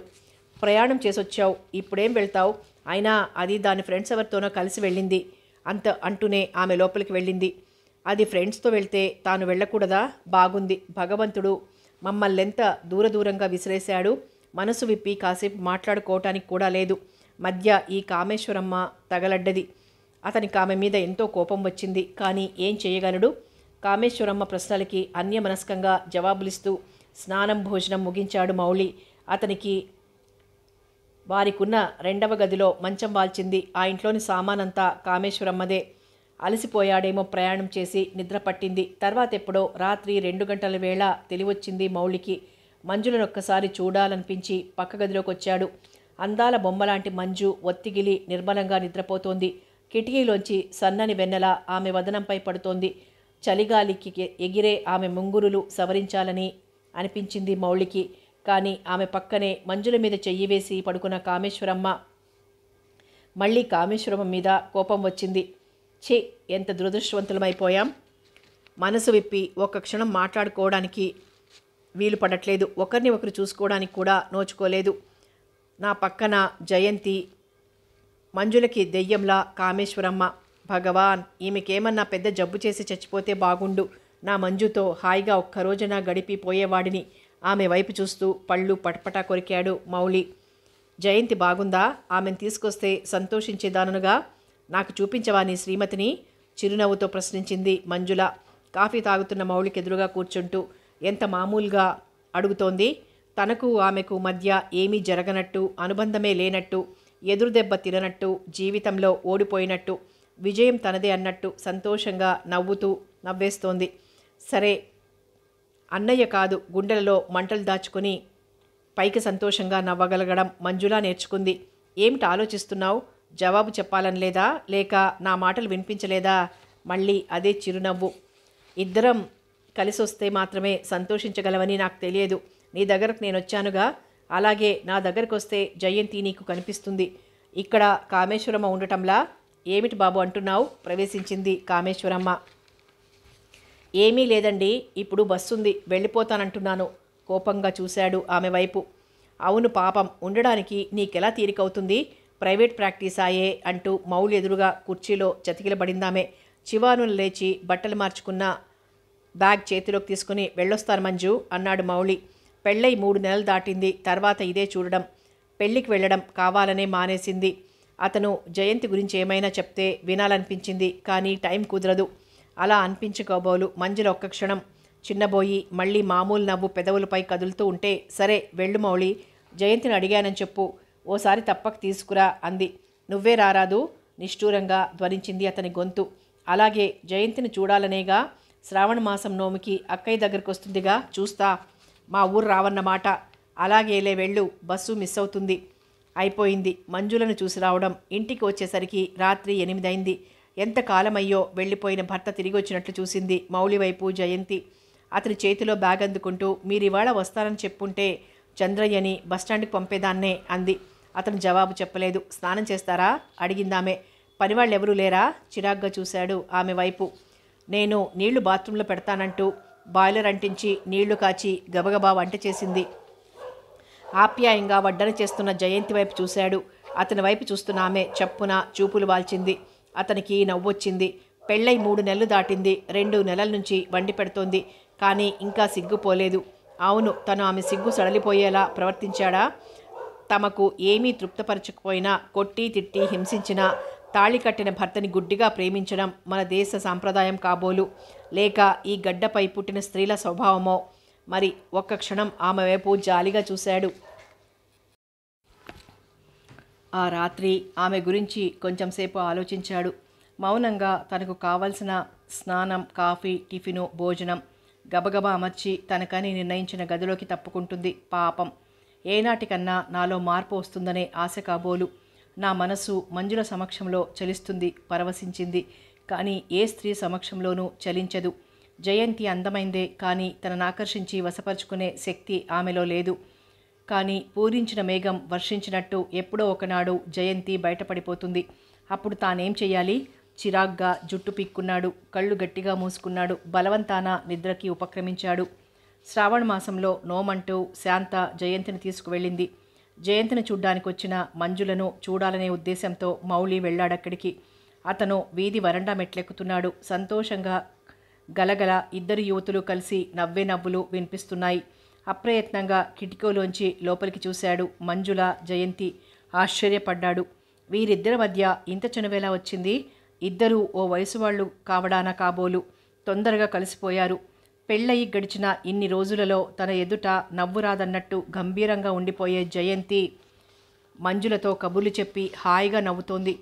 ప్రయాణం చేసొచ్చావు ఇప్పుడేం వెళ్తావు అయినా అది దాని ఫ్రెండ్స్ ఎవరితోనో కలిసి వెళ్ళింది అంత అంటూనే ఆమె లోపలికి వెళ్ళింది అది ఫ్రెండ్స్తో వెళ్తే తాను వెళ్ళకూడదా బాగుంది భగవంతుడు మమ్మల్నెంత దూరదూరంగా విసిరేశాడు మనసు విప్పి కాసేపు మాట్లాడుకోవటానికి కూడా లేదు మధ్య ఈ కామేశ్వరమ్మ తగలడ్డది అతనికి ఆమె మీద ఎంతో కోపం వచ్చింది కానీ ఏం చేయగలడు కామేశ్వరమ్మ ప్రశ్నలకి అన్యమనస్కంగా జవాబులిస్తూ స్నానం భోజనం ముగించాడు మౌళి అతనికి వారికున్న రెండవ గదిలో మంచం వాల్చింది ఆ ఇంట్లోని సామానంతా కామేశ్వరమ్మదే అలసిపోయాడేమో ప్రయాణం చేసి నిద్ర పట్టింది తర్వాత ఎప్పుడో రాత్రి రెండు గంటల వేళ తెలివొచ్చింది మౌళికి మంజులను ఒక్కసారి చూడాలనిపించి పక్క గదిలోకి వచ్చాడు అందాల బొమ్మలాంటి మంజు ఒత్తిగిలి నిర్మలంగా నిద్రపోతోంది కిటికీలోంచి సన్నని వెన్నెల ఆమె వదనంపై పడుతోంది చలిగాలికి ఎగిరే ఆమె ముంగురులు సవరించాలని అనిపించింది మౌళికి కానీ ఆమె పక్కనే మంజుల మీద చెయ్యి వేసి పడుకున్న కామేశ్వరమ్మ మళ్ళీ కామేశ్వరమ్మ మీద కోపం వచ్చింది ఛీ ఎంత దురదృష్టవంతులమైపోయాం మనసు విప్పి ఒక్క క్షణం మాట్లాడుకోవడానికి వీలు పడట్లేదు ఒకరిని ఒకరు చూసుకోవడానికి కూడా నోచుకోలేదు నా పక్కన జయంతి మంజులకి దెయ్యంలా కామేశ్వరమ్మ భగవాన్ ఈమెకేమన్నా పెద్ద జబ్బు చేసి చచ్చిపోతే బాగుండు నా మంజుతో హాయిగా ఒక్కరోజున గడిపిపోయేవాడిని ఆమె వైపు చూస్తూ పళ్ళు పటపటా కొరికాడు మౌలి జయంతి బాగుందా ఆమెను తీసుకొస్తే సంతోషించేదానుగా నాకు చూపించవా నీ శ్రీమతిని చిరునవ్వుతో ప్రశ్నించింది మంజుల కాఫీ తాగుతున్న మౌళికి ఎదురుగా కూర్చుంటూ ఎంత మామూలుగా అడుగుతోంది తనకు ఆమెకు మధ్య ఏమీ జరగనట్టు అనుబంధమే లేనట్టు ఎదురుదెబ్బ తిననట్టు జీవితంలో ఓడిపోయినట్టు విజయం తనదే అన్నట్టు సంతోషంగా నవ్వుతూ నవ్వేస్తోంది సరే అన్నయ్య కాదు గుండెలలో మంటలు దాచుకుని పైకి సంతోషంగా నవ్వగలగడం మంజులా నేర్చుకుంది ఏమిటి ఆలోచిస్తున్నావు జవాబు చెప్పాలని లేదా లేక నా మాటలు వినిపించలేదా మళ్ళీ అదే చిరునవ్వు ఇద్దరం కలిసొస్తే మాత్రమే సంతోషించగలవని నాకు తెలియదు నీ దగ్గరకు నేను వచ్చానుగా అలాగే నా దగ్గరకు వస్తే జయంతి నీకు కనిపిస్తుంది ఇక్కడ కామేశ్వరమ్మ ఉండటంలా ఏమిటి బాబు అంటున్నావు ప్రవేశించింది కామేశ్వరమ్మ ఏమీ లేదండి ఇప్పుడు బస్సుంది వెళ్ళిపోతానంటున్నాను కోపంగా చూశాడు ఆమె వైపు అవును పాపం ఉండడానికి నీకెలా తీరికవుతుంది ప్రైవేట్ ప్రాక్టీస్ ఆయే అంటూ మౌలు ఎదురుగా కుర్చీలో చతికిలబడిందామే చివానులు లేచి బట్టలు మార్చుకున్న బ్యాగ్ చేతిలోకి తీసుకుని వెళ్ళొస్తాను మంజు అన్నాడు మౌళి పెళ్ళై మూడు నెలలు దాటింది తర్వాత ఇదే చూడడం పెళ్ళికి వెళ్ళడం కావాలనే మానేసింది అతను జయంతి గురించి ఏమైనా చెప్తే వినాలనిపించింది కానీ టైం కుదరదు అలా అనిపించుకోబోలు మంజుల ఒక్క క్షణం చిన్నబోయి మళ్ళీ మామూలు నవ్వు పెదవులపై కదులుతూ ఉంటే సరే వెళ్ళు మౌళి జయంతిని అడిగానని చెప్పు ఓసారి తప్పక తీసుకురా అంది నువ్వే రారాదు నిష్ఠూరంగా ధ్వనించింది అతని గొంతు అలాగే జయంతిని చూడాలనేగా శ్రావణ మాసం నోమికి అక్కయ్య దగ్గరికి వస్తుందిగా చూస్తా మా ఊరు రావన్నమాట అలాగేలే వెళ్ళు బస్సు మిస్ అవుతుంది అయిపోయింది మంజులను చూసి రావడం ఇంటికి వచ్చేసరికి రాత్రి ఎనిమిదైంది ఎంత కాలమయ్యో వెళ్ళిపోయిన భర్త తిరిగి వచ్చినట్లు చూసింది మౌలివైపు జయంతి అతని చేతిలో బ్యాగ్ అందుకుంటూ మీరివాళ వస్తారని చెప్పుంటే చంద్రయ్యని బస్టాండ్కి పంపేదాన్నే అంది అతను జవాబు చెప్పలేదు స్నానం చేస్తారా అడిగిందామె పనివాళ్ళెవరూ లేరా చిరాగ్గా చూశాడు ఆమె వైపు నేను నీళ్లు బాత్రూంలో పెడతానంటూ బాయిలర్ అంటించి నీళ్లు కాచి గబగబా వంట చేసింది ఆప్యాయంగా వడ్డన చేస్తున్న జయంతి వైపు చూశాడు అతని వైపు చూస్తున్న ఆమె చప్పున చూపులు వాల్చింది అతనికి నవ్వొచ్చింది పెళ్ళై మూడు నెలలు దాటింది రెండు నెలల నుంచి వండి పెడుతోంది కానీ ఇంకా సిగ్గుపోలేదు అవును తను ఆమె సిగ్గు సడలిపోయేలా ప్రవర్తించాడా తమకు ఏమీ తృప్తపరచకపోయినా కొట్టి తిట్టి హింసించినా తాళి కట్టిన భర్తని గుడ్డిగా ప్రేమించడం మన దేశ సాంప్రదాయం కాబోలు లేక ఈ గడ్డపై పుట్టిన స్త్రీల స్వభావమో మరి ఒక్క క్షణం ఆమె వైపు జాలిగా చూశాడు ఆ రాత్రి ఆమె గురించి కొంచెంసేపు ఆలోచించాడు మౌనంగా తనకు కావలసిన స్నానం కాఫీ టిఫిను భోజనం గబగబా అమర్చి తనకని నిర్ణయించిన గదిలోకి తప్పుకుంటుంది పాపం ఏనాటికన్నా నాలో మార్పు వస్తుందనే ఆశ కాబోలు నా మనసు మంజుల సమక్షంలో చలిస్తుంది పరవశించింది కానీ ఏ స్త్రీ సమక్షంలోనూ చలించదు జయంతి అందమైందే కానీ తనను ఆకర్షించి వశపరుచుకునే శక్తి ఆమెలో లేదు కానీ పూరించిన మేఘం వర్షించినట్టు ఎప్పుడో ఒకనాడు జయంతి బయటపడిపోతుంది అప్పుడు తానేం చేయాలి చిరాగ్గా జుట్టు పిక్కున్నాడు కళ్ళు గట్టిగా మూసుకున్నాడు బలవంతాన నిద్రకి ఉపక్రమించాడు శ్రావణ మాసంలో నోమంటూ శాంత జయంతిని తీసుకువెళ్ళింది జయంతిని చూడ్డానికి వచ్చిన మంజులను చూడాలనే ఉద్దేశంతో మౌళి వెళ్ళాడక్కడికి అతను వీధి వరండా మెట్లెక్కుతున్నాడు సంతోషంగా గలగల ఇద్దరు యువతులు కలిసి నవ్వే నవ్వులు వినిపిస్తున్నాయి అప్రయత్నంగా కిటికీలోంచి లోపలికి చూశాడు మంజుల జయంతి ఆశ్చర్యపడ్డాడు వీరిద్దరి మధ్య ఇంత చనువేలా వచ్చింది ఇద్దరూ ఓ వయసు వాళ్ళు కావడానా కాబోలు తొందరగా కలిసిపోయారు పెళ్ళయి గడిచిన ఇన్ని రోజులలో తన ఎదుట నవ్వురాదన్నట్టు గంభీరంగా ఉండిపోయే జయంతి మంజులతో కబుర్లు చెప్పి హాయిగా నవ్వుతోంది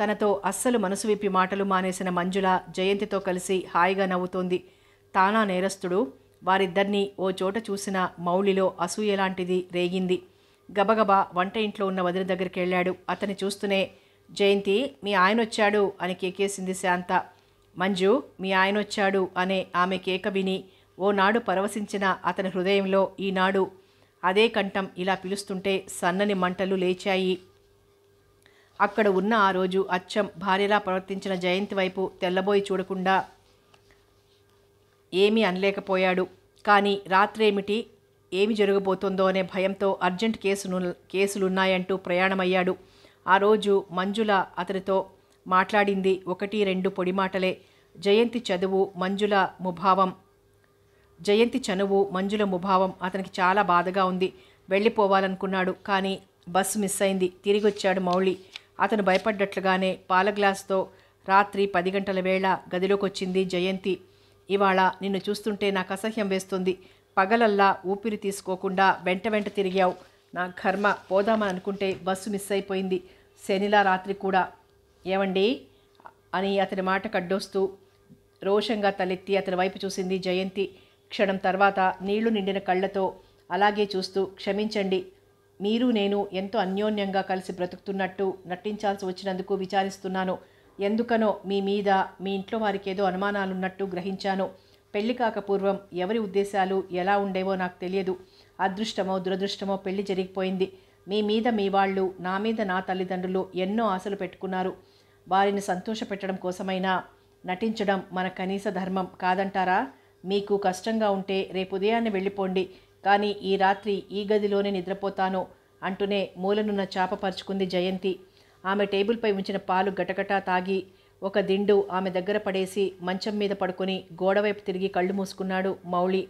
తనతో అస్సలు మనసు విప్పి మాటలు మానేసిన మంజుల జయంతితో కలిసి హాయిగా నవ్వుతోంది తానా నేరస్తుడు వారిద్దరినీ ఓ చోట చూసిన మౌళిలో అసూయ లాంటిది రేగింది గబగబా వంట ఇంట్లో ఉన్న వదిలి దగ్గరికి వెళ్ళాడు అతని చూస్తూనే జయంతి మీ ఆయన వచ్చాడు అని కేకేసింది శాంత మంజు మీ ఆయన వచ్చాడు అనే ఆమె కేక విని ఓనాడు పరవశించిన అతని హృదయంలో ఈనాడు అదే కంఠం ఇలా పిలుస్తుంటే సన్నని మంటలు లేచాయి అక్కడ ఉన్న ఆ రోజు అచ్చం భార్యలా ప్రవర్తించిన జయంతి వైపు తెల్లబోయి చూడకుండా ఏమీ అనలేకపోయాడు కానీ రాత్రేమిటి ఏమి జరగబోతుందో అనే భయంతో అర్జెంట్ కేసును కేసులున్నాయంటూ ప్రయాణమయ్యాడు ఆ రోజు మంజుల అతనితో మాట్లాడింది ఒకటి రెండు పొడి మాటలే జయంతి చదువు మంజుల ముభావం జయంతి చనువు మంజుల ముభావం అతనికి చాలా బాధగా ఉంది వెళ్ళిపోవాలనుకున్నాడు కానీ బస్సు మిస్ అయింది తిరిగొచ్చాడు మౌళి అతను భయపడ్డట్లుగానే పాల గ్లాస్తో రాత్రి పది గంటల వేళ గదిలోకి వచ్చింది జయంతి ఇవాళ నిన్ను చూస్తుంటే నాకు అసహ్యం వేస్తుంది పగలల్లా ఊపిరి తీసుకోకుండా వెంట వెంట తిరిగావు నా కర్మ పోదామని అనుకుంటే బస్సు మిస్ అయిపోయింది శనిలా రాత్రి కూడా ఏమండి అని అతని మాట కడ్డొస్తూ రోషంగా తలెత్తి అతని వైపు చూసింది జయంతి క్షణం తర్వాత నీళ్లు నిండిన కళ్ళతో అలాగే చూస్తూ క్షమించండి మీరు నేను ఎంతో అన్యోన్యంగా కలిసి బ్రతుకుతున్నట్టు నటించాల్సి వచ్చినందుకు విచారిస్తున్నాను ఎందుకనో మీ మీద మీ ఇంట్లో వారికి ఏదో అనుమానాలున్నట్టు గ్రహించాను పెళ్లి కాకపూర్వం ఎవరి ఉద్దేశాలు ఎలా ఉండేవో నాకు తెలియదు అదృష్టమో దురదృష్టమో పెళ్లి జరిగిపోయింది మీ మీద మీ వాళ్ళు నా మీద నా తల్లిదండ్రులు ఎన్నో ఆశలు పెట్టుకున్నారు వారిని సంతోషపెట్టడం కోసమైనా నటించడం మన కనీస ధర్మం కాదంటారా మీకు కష్టంగా ఉంటే రేపు ఉదయాన్నే వెళ్ళిపోండి కానీ ఈ రాత్రి ఈ గదిలోనే నిద్రపోతాను అంటూనే మూలనున్న చాపపరుచుకుంది పరుచుకుంది జయంతి ఆమె టేబుల్పై ఉంచిన పాలు గటగటా తాగి ఒక దిండు ఆమె దగ్గర పడేసి మంచం మీద పడుకొని గోడవైపు తిరిగి కళ్ళు మూసుకున్నాడు మౌళి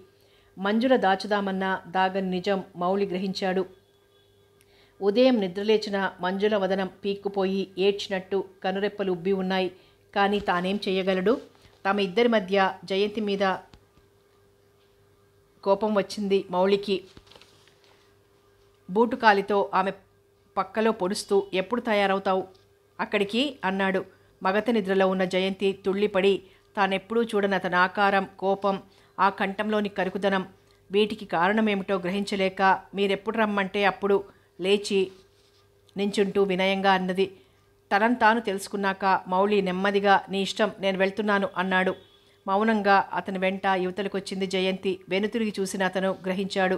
మంజుల దాచుదామన్న దాగని నిజం మౌళి గ్రహించాడు ఉదయం నిద్రలేచిన మంజుల వదనం పీక్కుపోయి ఏడ్చినట్టు కనురెప్పలు ఉబ్బి ఉన్నాయి కానీ తానేం చేయగలడు తమ ఇద్దరి మధ్య జయంతి మీద కోపం వచ్చింది మౌళికి బూటుకాలితో ఆమె పక్కలో పొడుస్తూ ఎప్పుడు తయారవుతావు అక్కడికి అన్నాడు మగత నిద్రలో ఉన్న జయంతి తుళ్ళిపడి తానెప్పుడూ చూడని అతని ఆకారం కోపం ఆ కంఠంలోని కరుకుదనం వీటికి కారణమేమిటో గ్రహించలేక మీరెప్పుడు రమ్మంటే అప్పుడు లేచి నించుంటూ వినయంగా అన్నది తనను తాను తెలుసుకున్నాక మౌళి నెమ్మదిగా నీ ఇష్టం నేను వెళ్తున్నాను అన్నాడు మౌనంగా అతని వెంట యువతలకొచ్చింది జయంతి వెనుతిరిగి చూసిన అతను గ్రహించాడు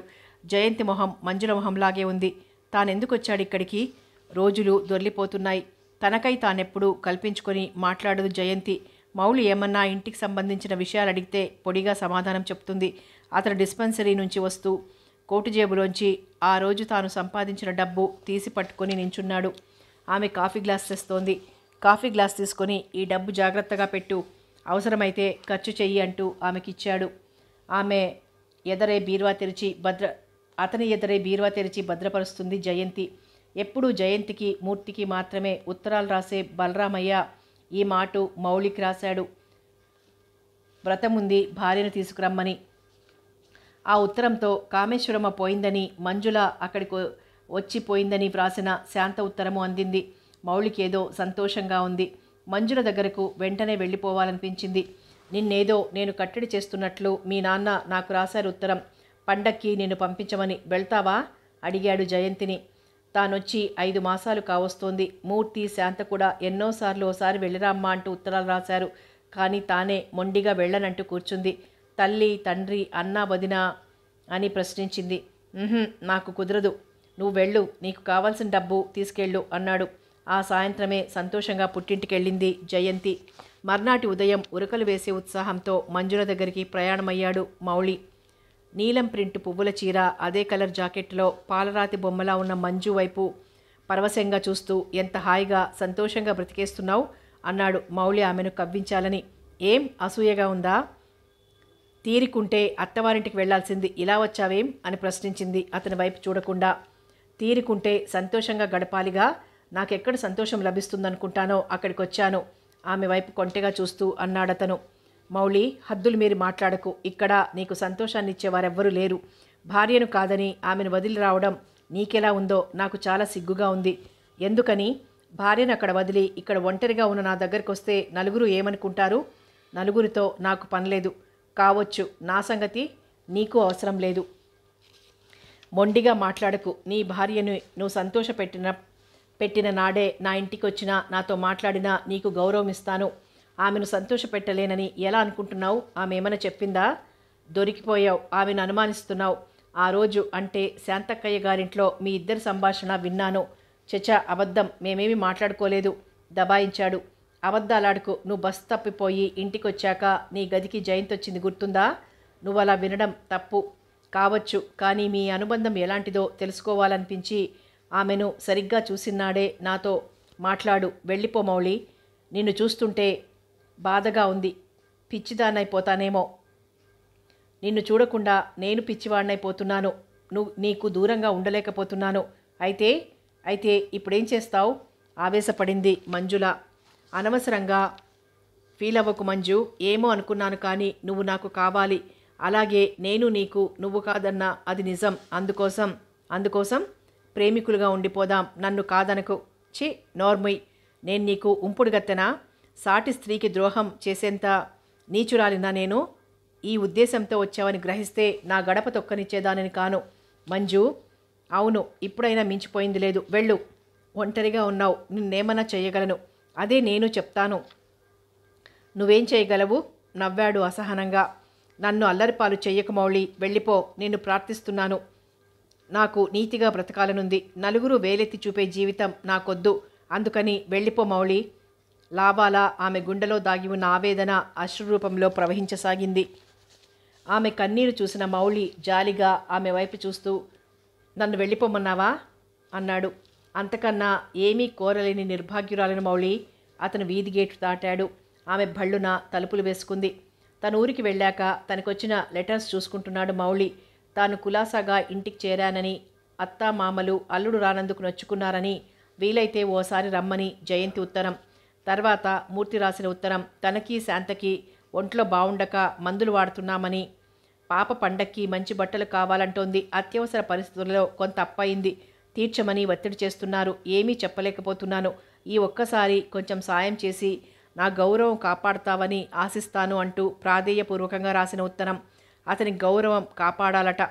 జయంతి మొహం మంజుల మొహంలాగే ఉంది తానెందుకొచ్చాడు ఇక్కడికి రోజులు దొర్లిపోతున్నాయి తనకై తానెప్పుడూ కల్పించుకొని మాట్లాడదు జయంతి మౌలి ఏమన్నా ఇంటికి సంబంధించిన విషయాలు అడిగితే పొడిగా సమాధానం చెప్తుంది అతను డిస్పెన్సరీ నుంచి వస్తూ కోటు జేబులోంచి ఆ రోజు తాను సంపాదించిన డబ్బు తీసి పట్టుకొని నించున్నాడు ఆమె కాఫీ గ్లాస్ తెస్తోంది కాఫీ గ్లాస్ తీసుకొని ఈ డబ్బు జాగ్రత్తగా పెట్టు అవసరమైతే ఖర్చు చెయ్యి అంటూ ఆమెకిచ్చాడు ఆమె ఎదరే బీరువా తెరిచి భద్ర అతని ఎదరే బీరువా తెరిచి భద్రపరుస్తుంది జయంతి ఎప్పుడూ జయంతికి మూర్తికి మాత్రమే ఉత్తరాలు రాసే బలరామయ్య ఈ మాట మౌలికి రాశాడు వ్రతముంది భార్యను తీసుకురమ్మని ఆ ఉత్తరంతో కామేశ్వరమ్మ పోయిందని మంజుల అక్కడికి వచ్చిపోయిందని వ్రాసిన శాంత ఉత్తరము అందింది మౌళికి ఏదో సంతోషంగా ఉంది మంజుల దగ్గరకు వెంటనే వెళ్ళిపోవాలనిపించింది నిన్నేదో నేను కట్టడి చేస్తున్నట్లు మీ నాన్న నాకు రాశారు ఉత్తరం పండక్కి నిన్ను పంపించమని వెళ్తావా అడిగాడు జయంతిని తానొచ్చి ఐదు మాసాలు కావస్తోంది మూర్తి శాంత కూడా ఎన్నోసార్లు ఓసారి వెళ్ళిరామ్మా అంటూ ఉత్తరాలు రాశారు కానీ తానే మొండిగా వెళ్ళనంటూ కూర్చుంది తల్లి తండ్రి అన్నా వదిన అని ప్రశ్నించింది నాకు కుదరదు నువ్వు వెళ్ళు నీకు కావాల్సిన డబ్బు తీసుకెళ్ళు అన్నాడు ఆ సాయంత్రమే సంతోషంగా పుట్టింటికెళ్ళింది జయంతి మర్నాటి ఉదయం ఉరకలు వేసే ఉత్సాహంతో మంజుల దగ్గరికి ప్రయాణమయ్యాడు మౌళి నీలం ప్రింట్ పువ్వుల చీర అదే కలర్ జాకెట్లో పాలరాతి బొమ్మలా ఉన్న మంజు వైపు పరవశంగా చూస్తూ ఎంత హాయిగా సంతోషంగా బ్రతికేస్తున్నావు అన్నాడు మౌళి ఆమెను కవ్వించాలని ఏం అసూయగా ఉందా తీరికుంటే అత్తవారింటికి వెళ్లాల్సింది ఇలా వచ్చావేం అని ప్రశ్నించింది అతని వైపు చూడకుండా తీరికుంటే సంతోషంగా గడపాలిగా నాకెక్కడ సంతోషం లభిస్తుందనుకుంటానో అక్కడికి వచ్చాను ఆమె వైపు కొంటెగా చూస్తూ అన్నాడతను మౌళి హద్దులు మీరు మాట్లాడకు ఇక్కడ నీకు సంతోషాన్ని ఇచ్చేవారెవ్వరూ లేరు భార్యను కాదని ఆమెను వదిలి రావడం నీకెలా ఉందో నాకు చాలా సిగ్గుగా ఉంది ఎందుకని భార్యను అక్కడ వదిలి ఇక్కడ ఒంటరిగా ఉన్న నా దగ్గరికి వస్తే నలుగురు ఏమనుకుంటారు నలుగురితో నాకు పనిలేదు కావచ్చు నా సంగతి నీకు అవసరం లేదు మొండిగా మాట్లాడకు నీ భార్యను నువ్వు సంతోషపెట్టిన పెట్టిన నాడే నా ఇంటికి వచ్చినా నాతో మాట్లాడినా నీకు గౌరవం ఇస్తాను ఆమెను సంతోషపెట్టలేనని ఎలా అనుకుంటున్నావు ఆమె ఏమైనా చెప్పిందా దొరికిపోయావు ఆమెను అనుమానిస్తున్నావు ఆ రోజు అంటే శాంతక్కయ్య గారింట్లో మీ ఇద్దరి సంభాషణ విన్నాను చచా అబద్ధం మేమేమి మాట్లాడుకోలేదు దబాయించాడు అబద్ధాలాడుకు నువ్వు బస్ తప్పిపోయి ఇంటికొచ్చాక నీ గదికి జయంతి వచ్చింది గుర్తుందా నువ్వు అలా వినడం తప్పు కావచ్చు కానీ మీ అనుబంధం ఎలాంటిదో తెలుసుకోవాలనిపించి ఆమెను సరిగ్గా చూసినాడే నాతో మాట్లాడు వెళ్ళిపో మౌళి నిన్ను చూస్తుంటే బాధగా ఉంది పిచ్చిదానైపోతానేమో నిన్ను చూడకుండా నేను పిచ్చివాడినైపోతున్నాను నువ్వు నీకు దూరంగా ఉండలేకపోతున్నాను అయితే అయితే ఇప్పుడేం చేస్తావు ఆవేశపడింది మంజుల అనవసరంగా ఫీల్ అవ్వకు మంజు ఏమో అనుకున్నాను కానీ నువ్వు నాకు కావాలి అలాగే నేను నీకు నువ్వు కాదన్నా అది నిజం అందుకోసం అందుకోసం ప్రేమికులుగా ఉండిపోదాం నన్ను కాదనకు చి నోర్ముయ్ నేను నీకు ఉంపుడుగత్తెనా సాటి స్త్రీకి ద్రోహం చేసేంత నీచురాలినా నేను ఈ ఉద్దేశంతో వచ్చావని గ్రహిస్తే నా గడప తొక్కనిచ్చేదానని కాను మంజు అవును ఇప్పుడైనా మించిపోయింది లేదు వెళ్ళు ఒంటరిగా ఉన్నావు నిన్నేమన్నా చేయగలను అదే నేను చెప్తాను నువ్వేం చేయగలవు నవ్వాడు అసహనంగా నన్ను అల్లరిపాలు చెయ్యక మౌళి వెళ్ళిపో నేను ప్రార్థిస్తున్నాను నాకు నీతిగా బ్రతకాలనుంది నలుగురు వేలెత్తి చూపే జీవితం నాకొద్దు అందుకని వెళ్ళిపో మౌళి లాభాల ఆమె గుండెలో దాగి ఉన్న ఆవేదన అశ్రురూపంలో ప్రవహించసాగింది ఆమె కన్నీరు చూసిన మౌళి జాలిగా ఆమె వైపు చూస్తూ నన్ను వెళ్ళిపోమన్నావా అన్నాడు అంతకన్నా ఏమీ కోరలేని నిర్భాగ్యురాలని మౌళి అతను వీధి గేటు దాటాడు ఆమె భళ్ళున తలుపులు వేసుకుంది తన ఊరికి వెళ్ళాక తనకొచ్చిన లెటర్స్ చూసుకుంటున్నాడు మౌళి తాను కులాసాగా ఇంటికి చేరానని అత్త మామలు అల్లుడు రానందుకు నొచ్చుకున్నారని వీలైతే ఓసారి రమ్మని జయంతి ఉత్తరం తర్వాత మూర్తి రాసిన ఉత్తరం తనకి శాంతకి ఒంట్లో బాగుండక మందులు వాడుతున్నామని పాప పండక్కి మంచి బట్టలు కావాలంటోంది అత్యవసర పరిస్థితుల్లో కొంత అప్పయింది తీర్చమని ఒత్తిడి చేస్తున్నారు ఏమీ చెప్పలేకపోతున్నాను ఈ ఒక్కసారి కొంచెం సాయం చేసి నా గౌరవం కాపాడతావని ఆశిస్తాను అంటూ ప్రాధేయపూర్వకంగా రాసిన ఉత్తరం అతని గౌరవం కాపాడాలట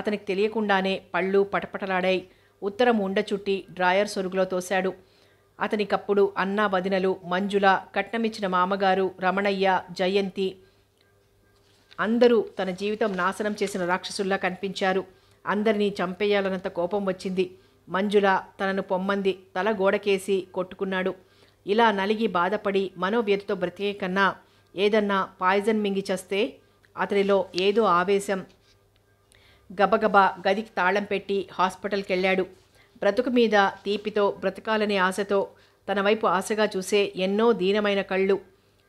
అతనికి తెలియకుండానే పళ్ళు పటపటలాడాయి ఉత్తరం ఉండ చుట్టి డ్రాయర్ సొరుగులో తోశాడు అతనికప్పుడు అన్నా వదినలు మంజుల కట్నమిచ్చిన మామగారు రమణయ్య జయంతి అందరూ తన జీవితం నాశనం చేసిన రాక్షసుల్లా కనిపించారు అందరినీ చంపేయాలన్నంత కోపం వచ్చింది మంజుల తనను పొమ్మంది తల గోడకేసి కొట్టుకున్నాడు ఇలా నలిగి బాధపడి మనోవ్యతితో బ్రతికే కన్నా ఏదన్నా పాయిజన్ మింగి చస్తే అతనిలో ఏదో ఆవేశం గబగబా గదికి తాళం పెట్టి హాస్పిటల్కి వెళ్ళాడు బ్రతుకు మీద తీపితో బ్రతకాలనే ఆశతో తన వైపు ఆశగా చూసే ఎన్నో దీనమైన కళ్ళు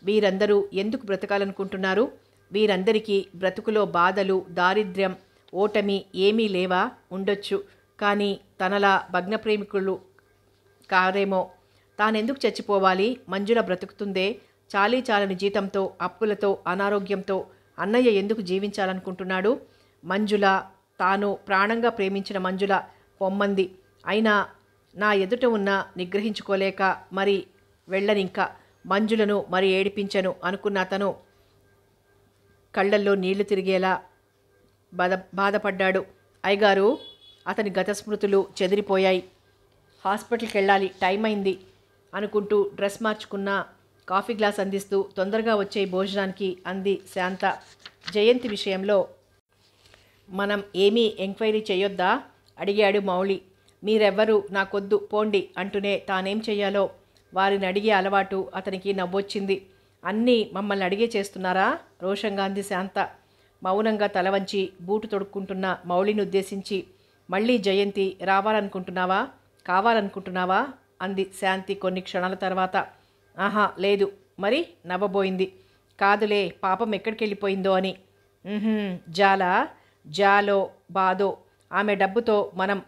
వీరందరూ ఎందుకు బ్రతకాలనుకుంటున్నారు వీరందరికీ బ్రతుకులో బాధలు దారిద్ర్యం ఓటమి ఏమీ లేవా ఉండొచ్చు కానీ తనలా భగ్నప్రేమికులు కారేమో తానెందుకు చచ్చిపోవాలి మంజుల బ్రతుకుతుందే చాలీ చాలని జీతంతో అప్పులతో అనారోగ్యంతో అన్నయ్య ఎందుకు జీవించాలనుకుంటున్నాడు మంజుల తాను ప్రాణంగా ప్రేమించిన మంజుల పొమ్మంది అయినా నా ఎదుట ఉన్న నిగ్రహించుకోలేక మరి వెళ్ళనింకా మంజులను మరి ఏడిపించను అనుకున్న అతను కళ్ళల్లో నీళ్లు తిరిగేలా బాధ బాధపడ్డాడు అయ్యగారు అతని గత స్మృతులు చెదిరిపోయాయి హాస్పిటల్కి వెళ్ళాలి టైం అయింది అనుకుంటూ డ్రెస్ మార్చుకున్న కాఫీ గ్లాస్ అందిస్తూ తొందరగా వచ్చే భోజనానికి అంది శాంత జయంతి విషయంలో మనం ఏమీ ఎంక్వైరీ చేయొద్దా అడిగాడు మౌళి నా నాకొద్దు పోండి అంటూనే తానేం చేయాలో వారిని అడిగే అలవాటు అతనికి నవ్వొచ్చింది అన్నీ మమ్మల్ని అడిగే చేస్తున్నారా రోషంగా అంది శాంత మౌనంగా తల వంచి బూటు తొడుక్కుంటున్న మౌళిని ఉద్దేశించి మళ్ళీ జయంతి రావాలనుకుంటున్నావా కావాలనుకుంటున్నావా అంది శాంతి కొన్ని క్షణాల తర్వాత ఆహా లేదు మరి నవ్వబోయింది కాదులే పాపం ఎక్కడికి వెళ్ళిపోయిందో అని జాలా జాలో బాదో ఆమె డబ్బుతో మనం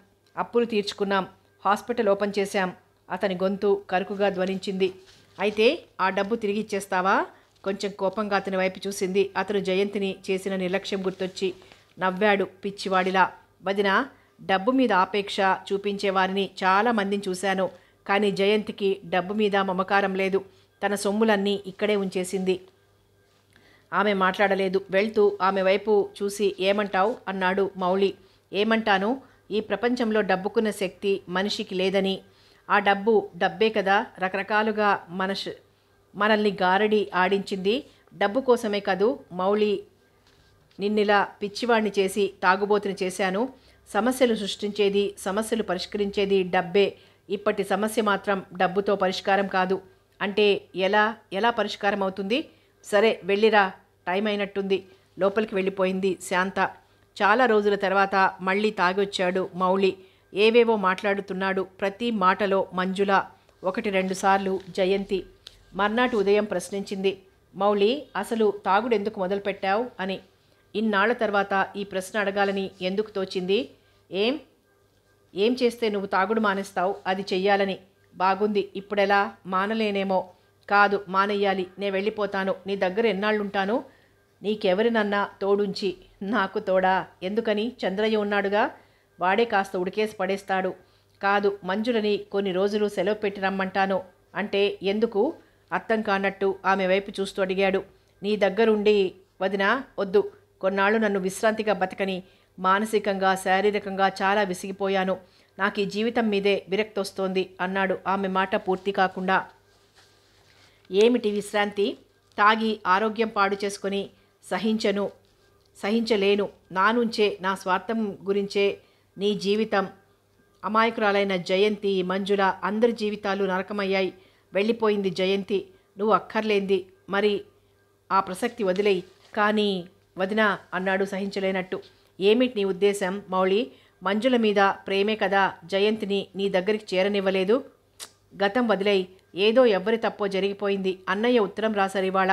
అప్పులు తీర్చుకున్నాం హాస్పిటల్ ఓపెన్ చేశాం అతని గొంతు కరుకుగా ధ్వనించింది అయితే ఆ డబ్బు తిరిగి ఇచ్చేస్తావా కొంచెం కోపంగా అతని వైపు చూసింది అతను జయంతిని చేసిన నిర్లక్ష్యం గుర్తొచ్చి నవ్వాడు పిచ్చివాడిలా వదిన డబ్బు మీద ఆపేక్ష చూపించే వారిని చాలామందిని చూశాను కానీ జయంతికి డబ్బు మీద మమకారం లేదు తన సొమ్ములన్నీ ఇక్కడే ఉంచేసింది ఆమె మాట్లాడలేదు వెళ్తూ ఆమె వైపు చూసి ఏమంటావు అన్నాడు మౌళి ఏమంటాను ఈ ప్రపంచంలో డబ్బుకున్న శక్తి మనిషికి లేదని ఆ డబ్బు డబ్బే కదా రకరకాలుగా మనష్ మనల్ని గారడి ఆడించింది డబ్బు కోసమే కదూ మౌళి నిన్నిలా పిచ్చివాడిని చేసి తాగుబోతుని చేశాను సమస్యలు సృష్టించేది సమస్యలు పరిష్కరించేది డబ్బే ఇప్పటి సమస్య మాత్రం డబ్బుతో పరిష్కారం కాదు అంటే ఎలా ఎలా పరిష్కారం అవుతుంది సరే వెళ్ళిరా టైం అయినట్టుంది లోపలికి వెళ్ళిపోయింది శాంత చాలా రోజుల తర్వాత మళ్ళీ తాగొచ్చాడు మౌళి ఏవేవో మాట్లాడుతున్నాడు ప్రతి మాటలో మంజుల ఒకటి రెండుసార్లు జయంతి మర్నాటి ఉదయం ప్రశ్నించింది మౌళి అసలు తాగుడు ఎందుకు మొదలుపెట్టావు అని ఇన్నాళ్ల తర్వాత ఈ ప్రశ్న అడగాలని ఎందుకు తోచింది ఏం ఏం చేస్తే నువ్వు తాగుడు మానేస్తావు అది చెయ్యాలని బాగుంది ఇప్పుడెలా మానలేనేమో కాదు మానేయాలి నే వెళ్ళిపోతాను నీ దగ్గర ఎన్నాళ్ళుంటాను నీకెవరినన్నా తోడుంచి నాకు తోడా ఎందుకని చంద్రయ్య ఉన్నాడుగా వాడే కాస్త ఉడికేసి పడేస్తాడు కాదు మంజులని కొన్ని రోజులు సెలవు పెట్టి రమ్మంటాను అంటే ఎందుకు అర్థం కానట్టు ఆమె వైపు చూస్తూ అడిగాడు నీ దగ్గరుండి వదినా వద్దు కొన్నాళ్ళు నన్ను విశ్రాంతిగా బతకని మానసికంగా శారీరకంగా చాలా విసిగిపోయాను నాకు ఈ జీవితం మీదే విరక్తొస్తోంది అన్నాడు ఆమె మాట పూర్తి కాకుండా ఏమిటి విశ్రాంతి తాగి ఆరోగ్యం పాడు చేసుకొని సహించను సహించలేను నా నుంచే నా స్వార్థం గురించే నీ జీవితం అమాయకురాలైన జయంతి మంజుల అందరి జీవితాలు నరకమయ్యాయి వెళ్ళిపోయింది జయంతి నువ్వు అక్కర్లేంది మరి ఆ ప్రసక్తి వదిలేయి కానీ వదినా అన్నాడు సహించలేనట్టు ఏమిటి నీ ఉద్దేశం మౌళి మంజుల మీద ప్రేమే కదా జయంతిని నీ దగ్గరికి చేరనివ్వలేదు గతం వదిలై ఏదో ఎవ్వరి తప్పో జరిగిపోయింది అన్నయ్య ఉత్తరం రాసరివాళ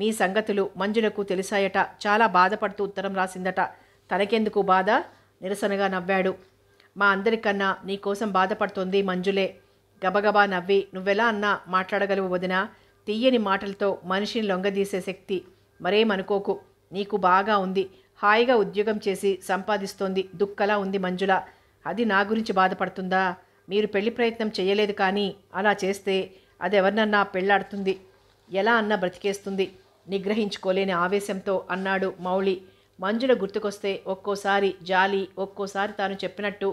మీ సంగతులు మంజులకు తెలిసాయట చాలా బాధపడుతూ ఉత్తరం రాసిందట తనకెందుకు బాధ నిరసనగా నవ్వాడు మా అందరికన్నా నీకోసం బాధపడుతోంది మంజులే గబగబా నవ్వి నువ్వెలా అన్నా మాట్లాడగలవు వదిన తీయని మాటలతో మనిషిని లొంగదీసే శక్తి మరేమనుకోకు నీకు బాగా ఉంది హాయిగా ఉద్యోగం చేసి సంపాదిస్తోంది దుక్కలా ఉంది మంజుల అది నా గురించి బాధపడుతుందా మీరు పెళ్లి ప్రయత్నం చేయలేదు కానీ అలా చేస్తే అదెవరినన్నా పెళ్ళాడుతుంది ఎలా అన్నా బ్రతికేస్తుంది నిగ్రహించుకోలేని ఆవేశంతో అన్నాడు మౌళి మంజుల గుర్తుకొస్తే ఒక్కోసారి జాలి ఒక్కోసారి తాను చెప్పినట్టు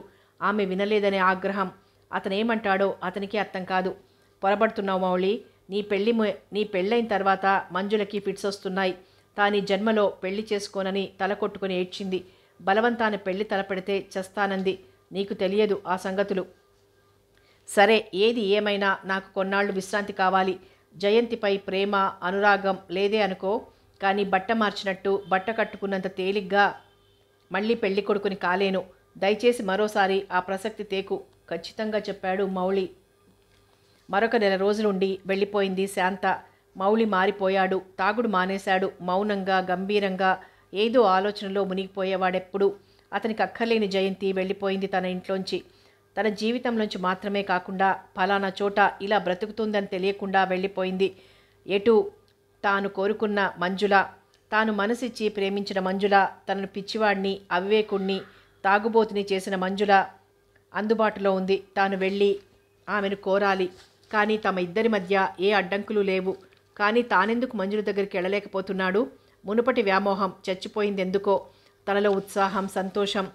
ఆమె వినలేదనే ఆగ్రహం అతనేమంటాడో అతనికి అర్థం కాదు పొరబడుతున్నావు మౌళి నీ పెళ్ళి నీ పెళ్ళైన తర్వాత మంజులకి ఫిట్స్ వస్తున్నాయి తాని జన్మలో పెళ్లి చేసుకోనని తలకొట్టుకుని ఏడ్చింది బలవంతాన పెళ్లి తలపెడితే చస్తానంది నీకు తెలియదు ఆ సంగతులు సరే ఏది ఏమైనా నాకు కొన్నాళ్ళు విశ్రాంతి కావాలి జయంతిపై ప్రేమ అనురాగం లేదే అనుకో కానీ బట్ట మార్చినట్టు బట్ట కట్టుకున్నంత తేలిగ్గా మళ్ళీ పెళ్లి కొడుకుని కాలేను దయచేసి మరోసారి ఆ ప్రసక్తి తేకు ఖచ్చితంగా చెప్పాడు మౌళి మరొక నెల రోజులుండి వెళ్ళిపోయింది శాంత మౌలి మారిపోయాడు తాగుడు మానేశాడు మౌనంగా గంభీరంగా ఏదో ఆలోచనలో మునిగిపోయేవాడెప్పుడు అతనికి అక్కర్లేని జయంతి వెళ్ళిపోయింది తన ఇంట్లోంచి తన జీవితంలోంచి మాత్రమే కాకుండా ఫలానా చోట ఇలా బ్రతుకుతుందని తెలియకుండా వెళ్ళిపోయింది ఎటు తాను కోరుకున్న మంజుల తాను మనసిచ్చి ప్రేమించిన మంజుల తనను పిచ్చివాడిని అవివేకుణ్ణి తాగుబోతుని చేసిన మంజుల అందుబాటులో ఉంది తాను వెళ్ళి ఆమెను కోరాలి కానీ తమ ఇద్దరి మధ్య ఏ అడ్డంకులు లేవు కానీ తానెందుకు మంజుల దగ్గరికి వెళ్ళలేకపోతున్నాడు మునుపటి వ్యామోహం చచ్చిపోయిందెందుకో తనలో ఉత్సాహం సంతోషం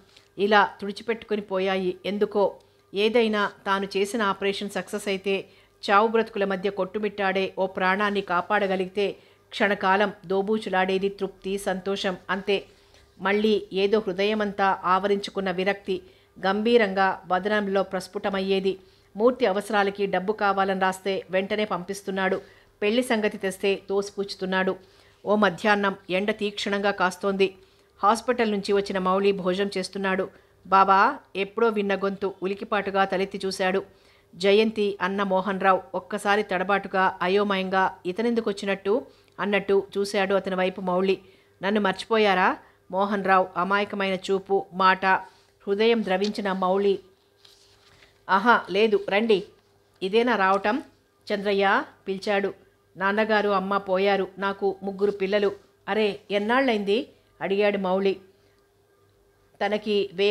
ఇలా తుడిచిపెట్టుకుని పోయాయి ఎందుకో ఏదైనా తాను చేసిన ఆపరేషన్ సక్సెస్ అయితే చావు బ్రతుకుల మధ్య కొట్టుమిట్టాడే ఓ ప్రాణాన్ని కాపాడగలిగితే క్షణకాలం దోబూచులాడేది తృప్తి సంతోషం అంతే మళ్ళీ ఏదో హృదయమంతా ఆవరించుకున్న విరక్తి గంభీరంగా వదనంలో ప్రస్ఫుటమయ్యేది మూర్తి అవసరాలకి డబ్బు కావాలని రాస్తే వెంటనే పంపిస్తున్నాడు పెళ్లి సంగతి తెస్తే తోసిపుచ్చుతున్నాడు ఓ మధ్యాహ్నం ఎండ తీక్షణంగా కాస్తోంది హాస్పిటల్ నుంచి వచ్చిన మౌళి భోజనం చేస్తున్నాడు బాబా ఎప్పుడో విన్న గొంతు ఉలికిపాటుగా తలెత్తి చూశాడు జయంతి అన్న మోహన్ రావు ఒక్కసారి తడబాటుగా అయోమయంగా ఇతనెందుకు వచ్చినట్టు అన్నట్టు చూశాడు అతని వైపు మౌళి నన్ను మర్చిపోయారా మోహన్ రావు అమాయకమైన చూపు మాట హృదయం ద్రవించిన మౌళి ఆహా లేదు రండి ఇదేనా రావటం చంద్రయ్య పిలిచాడు నాన్నగారు అమ్మ పోయారు నాకు ముగ్గురు పిల్లలు అరే ఎన్నాళ్ళైంది అడిగాడు మౌళి తనకి వే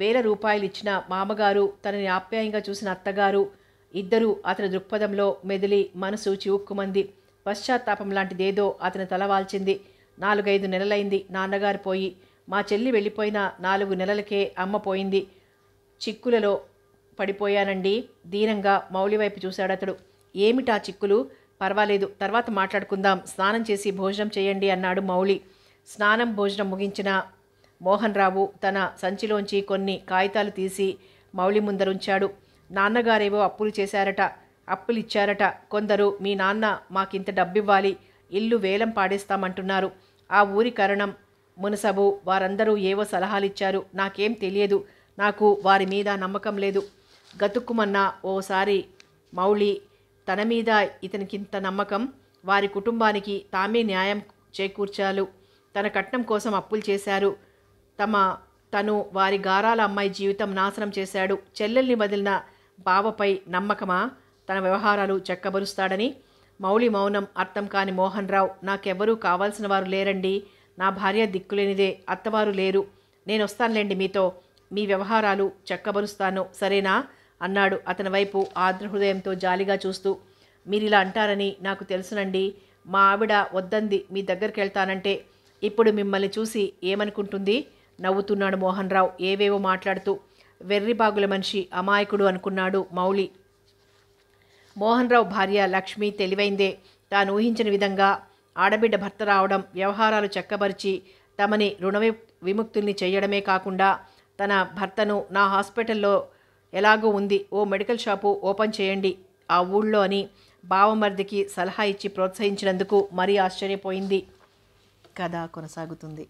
వేల రూపాయలు ఇచ్చిన మామగారు తనని ఆప్యాయంగా చూసిన అత్తగారు ఇద్దరూ అతని దృక్పథంలో మెదిలి మనసు చివుక్కుమంది పశ్చాత్తాపం లాంటిదేదో అతని తలవాల్చింది నాలుగైదు నెలలైంది నాన్నగారు పోయి మా చెల్లి వెళ్ళిపోయిన నాలుగు నెలలకే అమ్మ పోయింది చిక్కులలో పడిపోయానండి దీనంగా మౌలివైపు చూశాడతడు ఏమిటా చిక్కులు పర్వాలేదు తర్వాత మాట్లాడుకుందాం స్నానం చేసి భోజనం చేయండి అన్నాడు మౌళి స్నానం భోజనం ముగించిన మోహన్ రావు తన సంచిలోంచి కొన్ని కాగితాలు తీసి మౌళి ముందరుంచాడు నాన్నగారేవో అప్పులు చేశారట అప్పులు ఇచ్చారట కొందరు మీ నాన్న మాకింత డబ్బివ్వాలి ఇల్లు వేలం పాడేస్తామంటున్నారు ఆ ఊరి కరణం మునసబు వారందరూ ఏవో సలహాలు ఇచ్చారు నాకేం తెలియదు నాకు వారి మీద నమ్మకం లేదు గతుక్కుమన్నా ఓసారి మౌళి తన మీద ఇతనికింత నమ్మకం వారి కుటుంబానికి తామే న్యాయం చేకూర్చాలు తన కట్నం కోసం అప్పులు చేశారు తమ తను వారి గారాల అమ్మాయి జీవితం నాశనం చేశాడు చెల్లెల్ని వదిలిన బావపై నమ్మకమా తన వ్యవహారాలు చక్కబరుస్తాడని మౌలి మౌనం అర్థం కాని మోహన్ రావు నాకెవ్వరూ కావాల్సిన వారు లేరండి నా భార్య దిక్కులేనిదే అత్తవారు లేరు నేను మీతో మీ వ్యవహారాలు చక్కబరుస్తాను సరేనా అన్నాడు అతని వైపు ఆర్ద్రహృదయంతో జాలిగా చూస్తూ మీరు ఇలా అంటారని నాకు తెలుసునండి మా ఆవిడ వద్దంది మీ దగ్గరికి వెళ్తానంటే ఇప్పుడు మిమ్మల్ని చూసి ఏమనుకుంటుంది నవ్వుతున్నాడు మోహన్ రావు ఏవేవో మాట్లాడుతూ వెర్రిబాగుల మనిషి అమాయకుడు అనుకున్నాడు మౌళి మోహన్ రావు భార్య లక్ష్మి తెలివైందే తాను ఊహించిన విధంగా ఆడబిడ్డ భర్త రావడం వ్యవహారాలు చక్కబరిచి తమని రుణ విముక్తుల్ని చేయడమే కాకుండా తన భర్తను నా హాస్పిటల్లో ఎలాగో ఉంది ఓ మెడికల్ షాపు ఓపెన్ చేయండి ఆ ఊళ్ళో అని బావమర్దికి సలహా ఇచ్చి ప్రోత్సహించినందుకు మరీ ఆశ్చర్యపోయింది కథ కొనసాగుతుంది